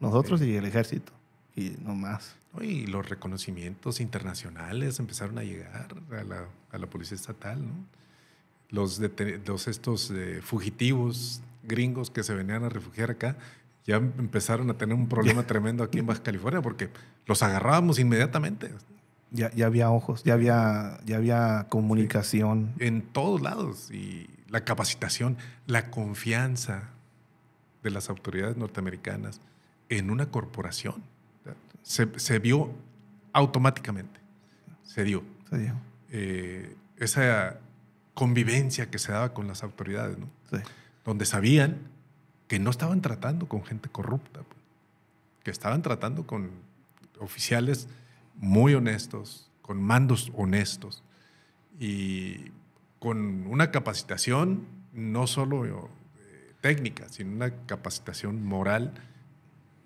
Nosotros y el ejército. Y no más. Y los reconocimientos internacionales empezaron a llegar a la, policía estatal, ¿no? Los, estos eh, fugitivos gringos que se venían a refugiar acá ya em, empezaron a tener un problema tremendo aquí en Baja California porque los agarrábamos inmediatamente. Ya, ya había ojos, ya ya había comunicación. En todos lados. Y la capacitación, la confianza de las autoridades norteamericanas en una corporación se, vio automáticamente. Se dio. Eh, esa convivencia que se daba con las autoridades, Donde sabían que no estaban tratando con gente corrupta, pues. que estaban tratando con oficiales muy honestos, con mandos honestos y con una capacitación no solo eh, técnica, sino una capacitación moral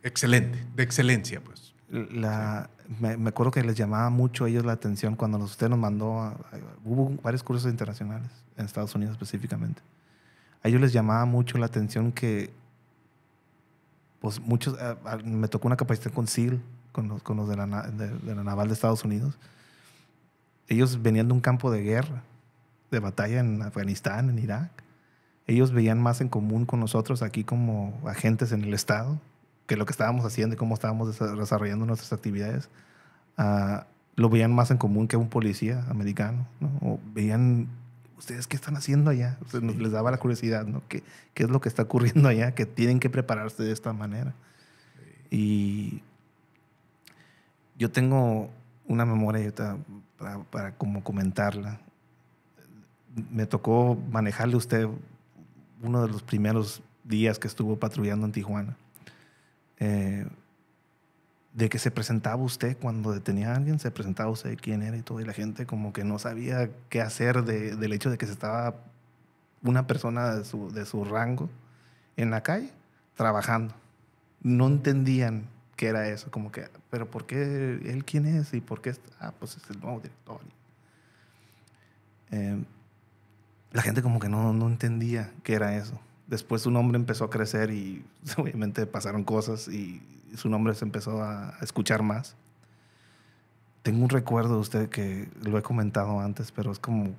excelente, de excelencia, pues. La, me, acuerdo que les llamaba mucho a ellos la atención cuando los, usted nos mandó, hubo varios cursos internacionales, en Estados Unidos específicamente. A ellos les llamaba mucho la atención que, pues muchos, me tocó una capacitación con SEAL, con los, con los de, la, de la Naval de Estados Unidos. Ellos venían de un campo de guerra, de batalla en Afganistán, en Irak. Ellos veían más en común con nosotros aquí como agentes en el Estado que lo que estábamos haciendo y cómo estábamos desarrollando nuestras actividades, ah, lo veían más en común que un policía americano, veían, ¿ustedes qué están haciendo allá? les daba la curiosidad, ¿no? ¿Qué, ¿Qué es lo que está ocurriendo allá? Que tienen que prepararse de esta manera. Y yo tengo una memoria para, para como comentarla. Me tocó manejarle a usted uno de los primeros días que estuvo patrullando en Tijuana. Eh, de que se presentaba usted cuando detenía a alguien, se presentaba usted quién era y todo, y la gente como que no sabía qué hacer del hecho de que se estaba una persona de su, rango en la calle trabajando. No entendían qué era eso, como que, pero ¿por qué él quién es? ¿Y por qué? Ah, pues es el nuevo director. Eh, la gente como que no, no entendía qué era eso después su nombre empezó a crecer y [LAUGHS] obviamente pasaron cosas y su nombre se empezó a escuchar más. Tengo un recuerdo de usted que lo he comentado antes, pero es como,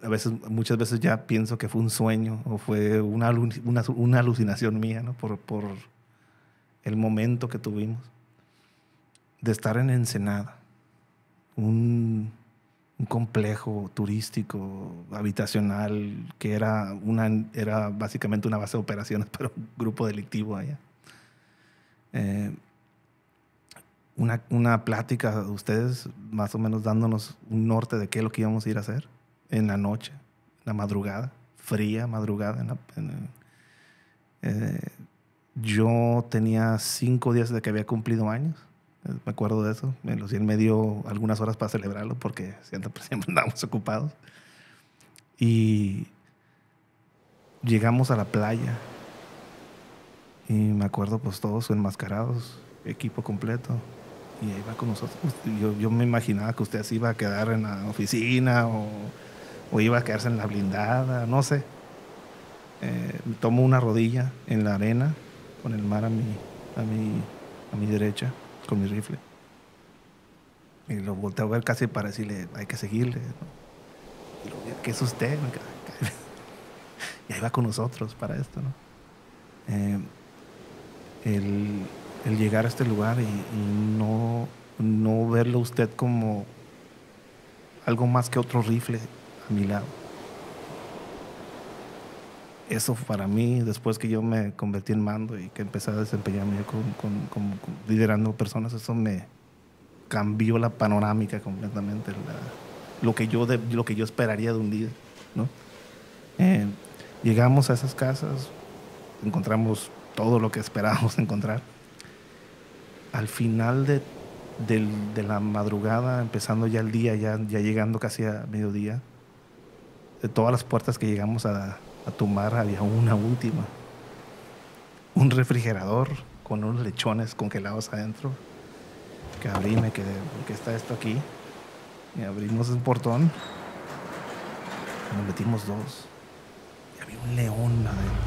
a veces, muchas veces ya pienso que fue un sueño o fue una, una, alucinación mía, ¿no? Por, por el momento que tuvimos de estar en Ensenada. Un un complejo turístico, habitacional, que era, una, era básicamente una base de operaciones [LAUGHS] para un grupo delictivo allá. Eh, una, una, plática de ustedes, más o menos dándonos un norte de qué es lo que íbamos a ir a hacer en la noche, la madrugada, fría madrugada. Eh, yo tenía cinco días de que había cumplido años me acuerdo de eso. Me los me medio algunas horas para celebrarlo porque siempre, pues, [LAUGHS] siempre andábamos ocupados. Y llegamos a la playa. Y me acuerdo, pues todos enmascarados, equipo completo. Y ahí va con nosotros. Yo, me imaginaba que usted se iba a quedar en la oficina o, iba a quedarse en la blindada, no sé. Eh, tomo una rodilla en la arena con el mar a mi, a mi, a mi derecha con mi rifle. Y lo volteo a ver casi para decirle, hay que seguirle. que es usted? [LAUGHS] y ahí va con nosotros para esto, eh, el, llegar a este lugar y, y, no, no verlo usted como algo más que otro rifle a mi lado eso para mí, después que yo me convertí en mando y que empecé a desempeñarme yo liderando personas, eso me cambió la panorámica completamente, lo, que yo de, lo que yo esperaría de un día ¿no? Eh, llegamos a esas casas, encontramos todo lo que esperábamos [LAUGHS] encontrar. Al final de, de la madrugada, empezando ya el día, ya, ya llegando casi a mediodía, de todas las puertas que llegamos a, a tomar había una última. Un refrigerador con unos lechones congelados adentro. Que abrí, me quedé, porque está esto aquí. Y abrimos el portón. nos metimos dos. Y había un león adentro.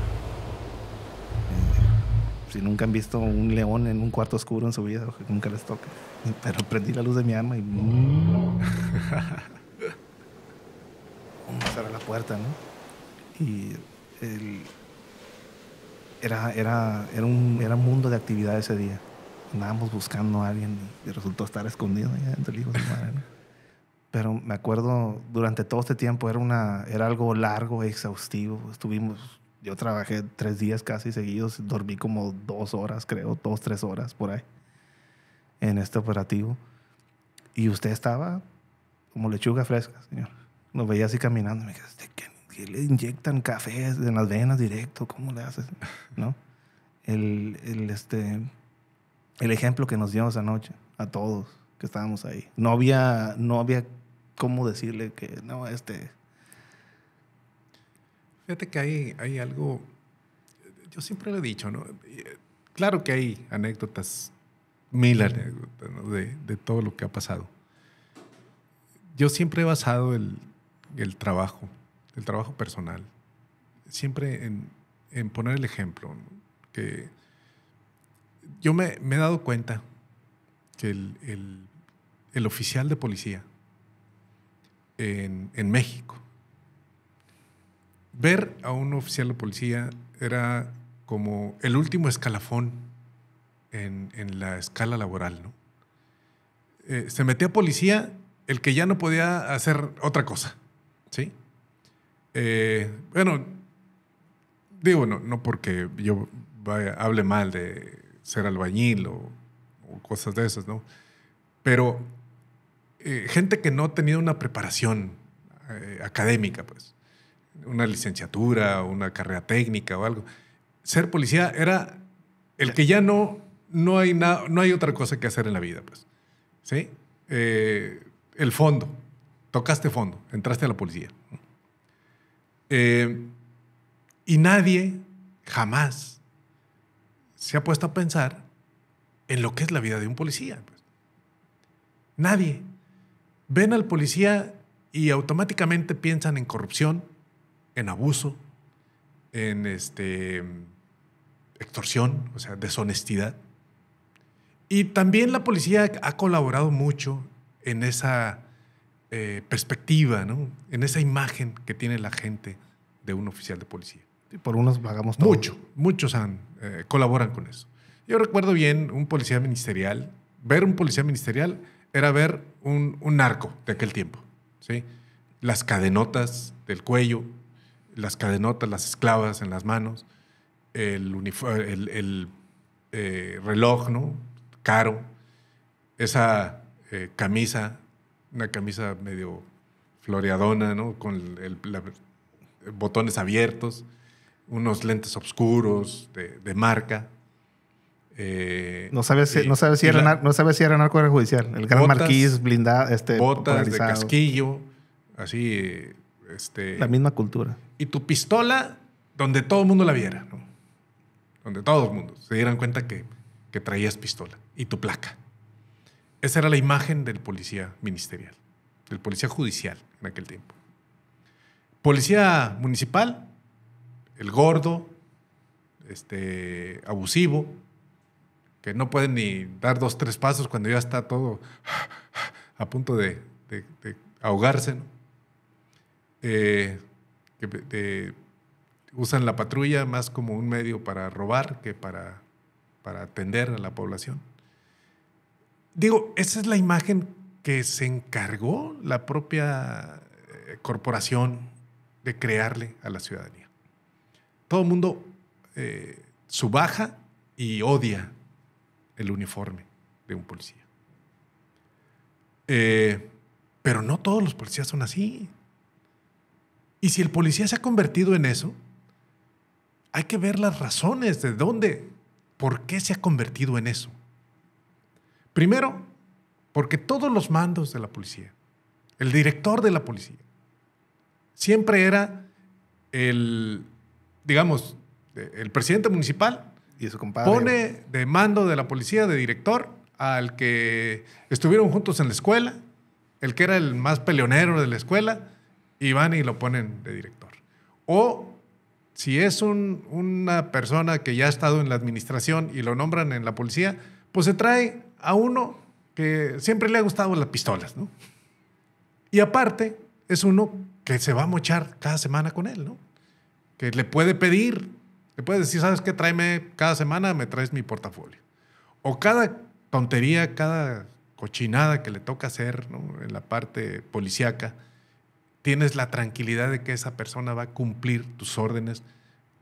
Eh, si nunca han visto un león en un cuarto oscuro en su vida, nunca les toque. Pero prendí la luz de mi arma y. [LAUGHS] Vamos a cerrar la puerta, ¿no? y era, era, era, un, era un mundo de actividad ese día. Andábamos buscando a alguien y resultó estar escondido Pero me acuerdo, durante todo este tiempo era, una, era algo largo, exhaustivo. Estuvimos, yo trabajé tres días casi seguidos, dormí como dos horas, creo, dos, tres horas por ahí, en este operativo. Y usted estaba como lechuga fresca, señor. Nos veía así caminando. Me dije, ¿Este qué que le inyectan café en las venas directo, ¿cómo le haces? [LAUGHS] ¿No? El, este, el ejemplo que nos dio esa noche a todos que estábamos ahí. No había, no había cómo decirle que no, este. Fíjate que hay, hay algo. Yo siempre lo he dicho, ¿no? Eh, claro que hay anécdotas, mil anécdotas, de, todo lo que ha pasado. Yo siempre he basado el, el trabajo el trabajo personal. Siempre en, poner el ejemplo. Que yo me, he dado cuenta que el, oficial de policía en, México, ver a un oficial de policía era como el último escalafón en, la escala laboral, ¿no? Eh, se metía policía el que ya no podía hacer otra cosa, ¿sí? Eh, bueno, digo, no, porque yo hable mal de ser albañil o, cosas de esas, ¿no? Pero eh, gente que no ha tenido una preparación eh, académica, pues, una licenciatura, una carrera técnica o algo. Ser policía era el que ya no, no, hay, no hay otra cosa que hacer en la vida, pues. ¿Sí? el fondo. Tocaste fondo, entraste a la policía. Eh, y nadie jamás se ha puesto a pensar en lo que es la vida de un policía. Pues. Nadie. Ven al policía y automáticamente piensan en corrupción, en abuso, en este, extorsión, o sea, deshonestidad. Y también la policía ha colaborado mucho en esa eh, perspectiva, ¿no? en esa imagen que tiene la gente de un oficial de policía. por unos pagamos Mucho, muchos han, eh, colaboran con eso. Yo recuerdo bien un policía ministerial, ver un policía ministerial era ver un, un narco de aquel tiempo, ¿sí? Las cadenotas del cuello, las cadenotas, las esclavas en las manos, el, el, el eh, reloj, ¿no? Caro, esa camisa una camisa medio floreadona, ¿no? Con botones abiertos, unos lentes oscuros de, marca. Eh, no sabes si, no sabes si, era, no sabes si era judicial. El gran marquís blindado. Este, botas de casquillo, así. Este, la misma cultura. Y tu pistola donde todo el mundo la viera, ¿no? Donde todo el mundo se dieran cuenta que, que traías pistola y tu placa. Esa era la imagen del policía ministerial, del policía judicial en aquel tiempo. Policía municipal, el gordo, este, abusivo, que no puede ni dar dos, tres pasos cuando ya está todo a punto de, ahogarse. ¿no? Eh, usan la patrulla más como un medio para robar que para, para atender a la población digo, esa es la imagen que se encargó la propia eh, corporación de crearle a la ciudadanía. Todo el mundo eh, subaja y odia el uniforme de un policía. Eh, pero no todos los policías son así. Y si el policía se ha convertido en eso, hay que ver las razones de dónde, por qué se ha convertido en eso. Primero, porque todos los mandos de la policía, el director de la policía, siempre era el, digamos, el presidente municipal. Y Pone de mando de la policía, de director, al que estuvieron juntos en la escuela, el que era el más peleonero de la escuela, y van y lo ponen de director. O si es una persona que ya ha estado en la administración y lo nombran en la policía, pues se trae a uno que siempre le ha gustado las pistolas, ¿no? Y aparte, es uno que se va a mochar cada semana con él, ¿no? Que le puede pedir, le puede decir, ¿sabes qué? Tráeme cada semana, me traes mi portafolio. O cada tontería, cada cochinada que le toca hacer en la parte policíaca, tienes la tranquilidad de que esa persona va a cumplir tus órdenes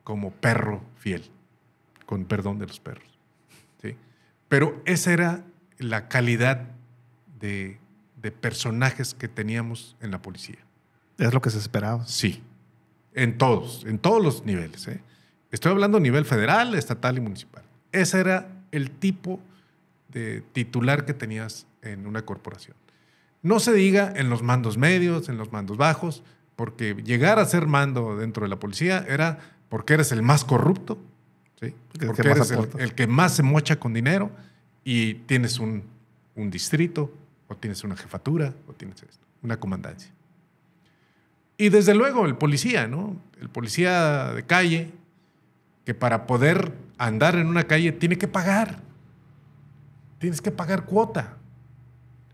como perro fiel, con perdón de los perros. Pero esa era la calidad de, personajes que teníamos en la policía. Es lo que se esperaba. Sí, en todos, en todos los niveles. ¿eh? Estoy hablando a nivel federal, estatal y municipal. Ese era el tipo de titular que tenías en una corporación. No se diga en los mandos medios, en los mandos bajos, porque llegar a ser mando dentro de la policía era porque eres el más corrupto porque, eres el, que más se mocha con dinero y tienes un, distrito, o tienes una jefatura, o tienes una comandancia. Y desde luego el policía, ¿no? El policía de calle, que para poder andar en una calle tiene que pagar. Tienes que pagar cuota.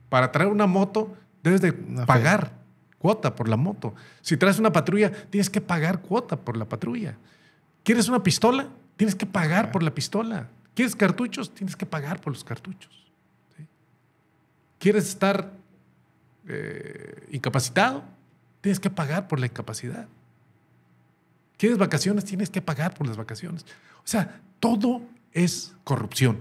Para traer una moto debes de pagar cuota por la moto. Si traes una patrulla, tienes que pagar cuota por la patrulla. ¿Quieres una pistola? Tienes que pagar por la pistola. ¿Quieres cartuchos? Tienes que pagar por los cartuchos. ¿Quieres estar eh, incapacitado? Tienes que pagar por la incapacidad. ¿Quieres vacaciones? Tienes que pagar por las vacaciones. O sea, todo es corrupción.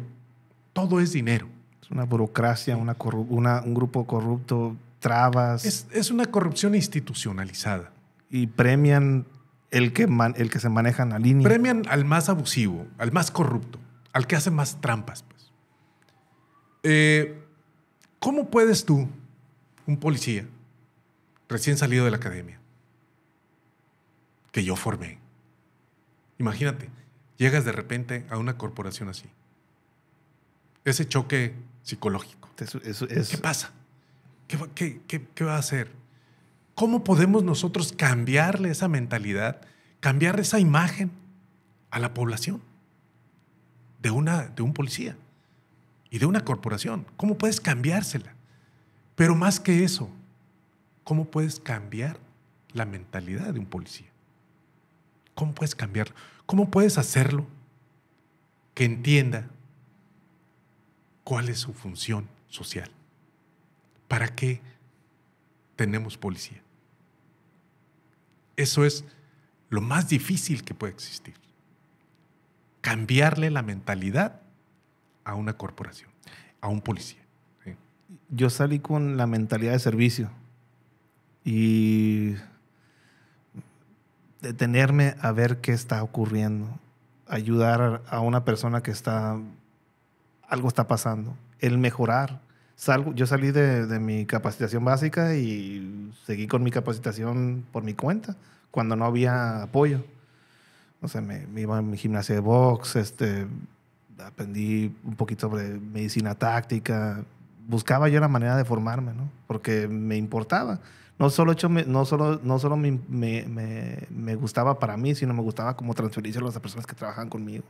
Todo es dinero. Es una burocracia, una, un grupo corrupto, trabas. Es, es una corrupción institucionalizada. Y premian el que, el que se manejan a línea. Premian al más abusivo, al más corrupto, al que hace más trampas. Pues. Eh, ¿Cómo puedes tú, un policía, recién salido de la academia, que yo formé. Imagínate, llegas de repente a una corporación así. Ese choque psicológico. ¿Qué pasa? ¿Qué, qué va a hacer? ¿Cómo podemos nosotros cambiarle esa mentalidad, cambiar esa imagen a la población de, una, de un policía y de una corporación? ¿Cómo puedes cambiársela? Pero más que eso, ¿cómo puedes cambiar la mentalidad de un policía? ¿Cómo puedes cambiarlo? ¿Cómo puedes hacerlo que entienda cuál es su función social? Para qué tenemos policía. Eso es lo más difícil que puede existir. Cambiarle la mentalidad a una corporación, a un policía. Yo salí con la mentalidad de servicio y detenerme a ver qué está ocurriendo, ayudar a una persona que está, algo está pasando, el mejorar, salgo, yo salí de, de, mi capacitación básica y seguí con mi capacitación por mi cuenta, cuando no había apoyo. O sea, me, iba a mi gimnasia de box, este, aprendí un poquito sobre medicina táctica, buscaba yo la manera de formarme, ¿no? Porque me importaba. No solo, hecho, no solo, no solo me, me, me, me gustaba para mí, sino me gustaba como transferirse a las personas que trabajaban conmigo.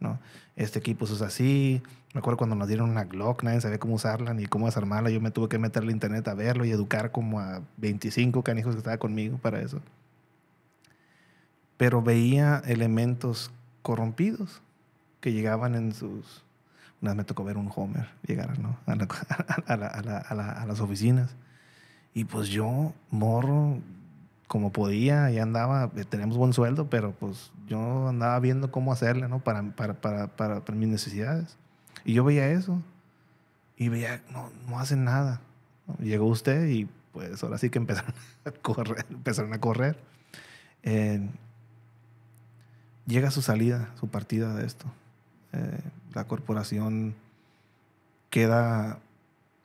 ¿no? Este equipo es así. Me acuerdo cuando nos dieron una Glock, nadie sabía cómo usarla ni cómo desarmarla. Yo me tuve que meter al internet a verlo y educar como a 25 canijos que estaban conmigo para eso. Pero veía elementos corrompidos que llegaban en sus... Una vez me tocó ver un Homer llegar ¿no? a, [LAUGHS] a, a, a las oficinas. Y pues yo, morro, como podía, ya andaba, eh, teníamos buen sueldo, pero pues yo andaba viendo cómo hacerle, ¿no? Para, para, para, para, mis necesidades. Y yo veía eso y veía, no, no hacen nada. Llegó usted y pues ahora sí que empezaron [LAUGHS] a correr. Empezaron a correr. llega su salida, su partida de esto. Eh, la corporación queda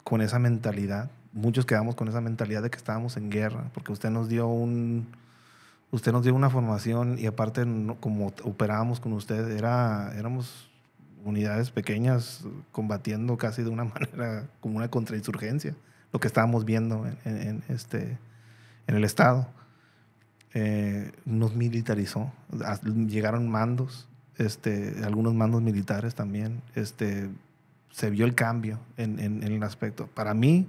con esa mentalidad muchos quedamos con esa mentalidad de que estábamos en guerra, porque usted nos dio un, usted nos dio una formación y aparte como operábamos con usted, era, éramos unidades pequeñas combatiendo casi de una [LAUGHS] manera como una contrainsurgencia, lo que estábamos viendo en, este, en el Estado. Eh, nos militarizó, llegaron mandos, este, algunos mandos militares también, este, se vio el cambio en, en el aspecto. Para mí,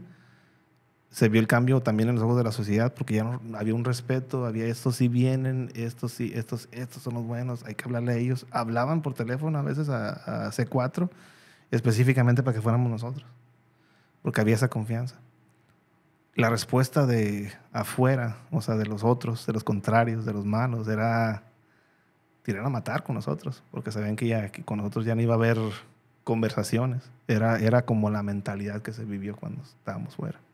se vio el cambio también en los ojos de la sociedad porque ya no, había un respeto, había estos sí vienen, estos sí, estos, estos son los buenos, hay que hablarle a ellos. Hablaban por teléfono a veces a, C4 específicamente para que fuéramos nosotros, porque había esa confianza. La respuesta de afuera, o sea, de los otros, de los contrarios, de los malos, era tirar a matar con nosotros, porque sabían que, ya, con nosotros ya no iba a haber conversaciones. Era, era como la mentalidad que se vivió cuando estábamos fuera.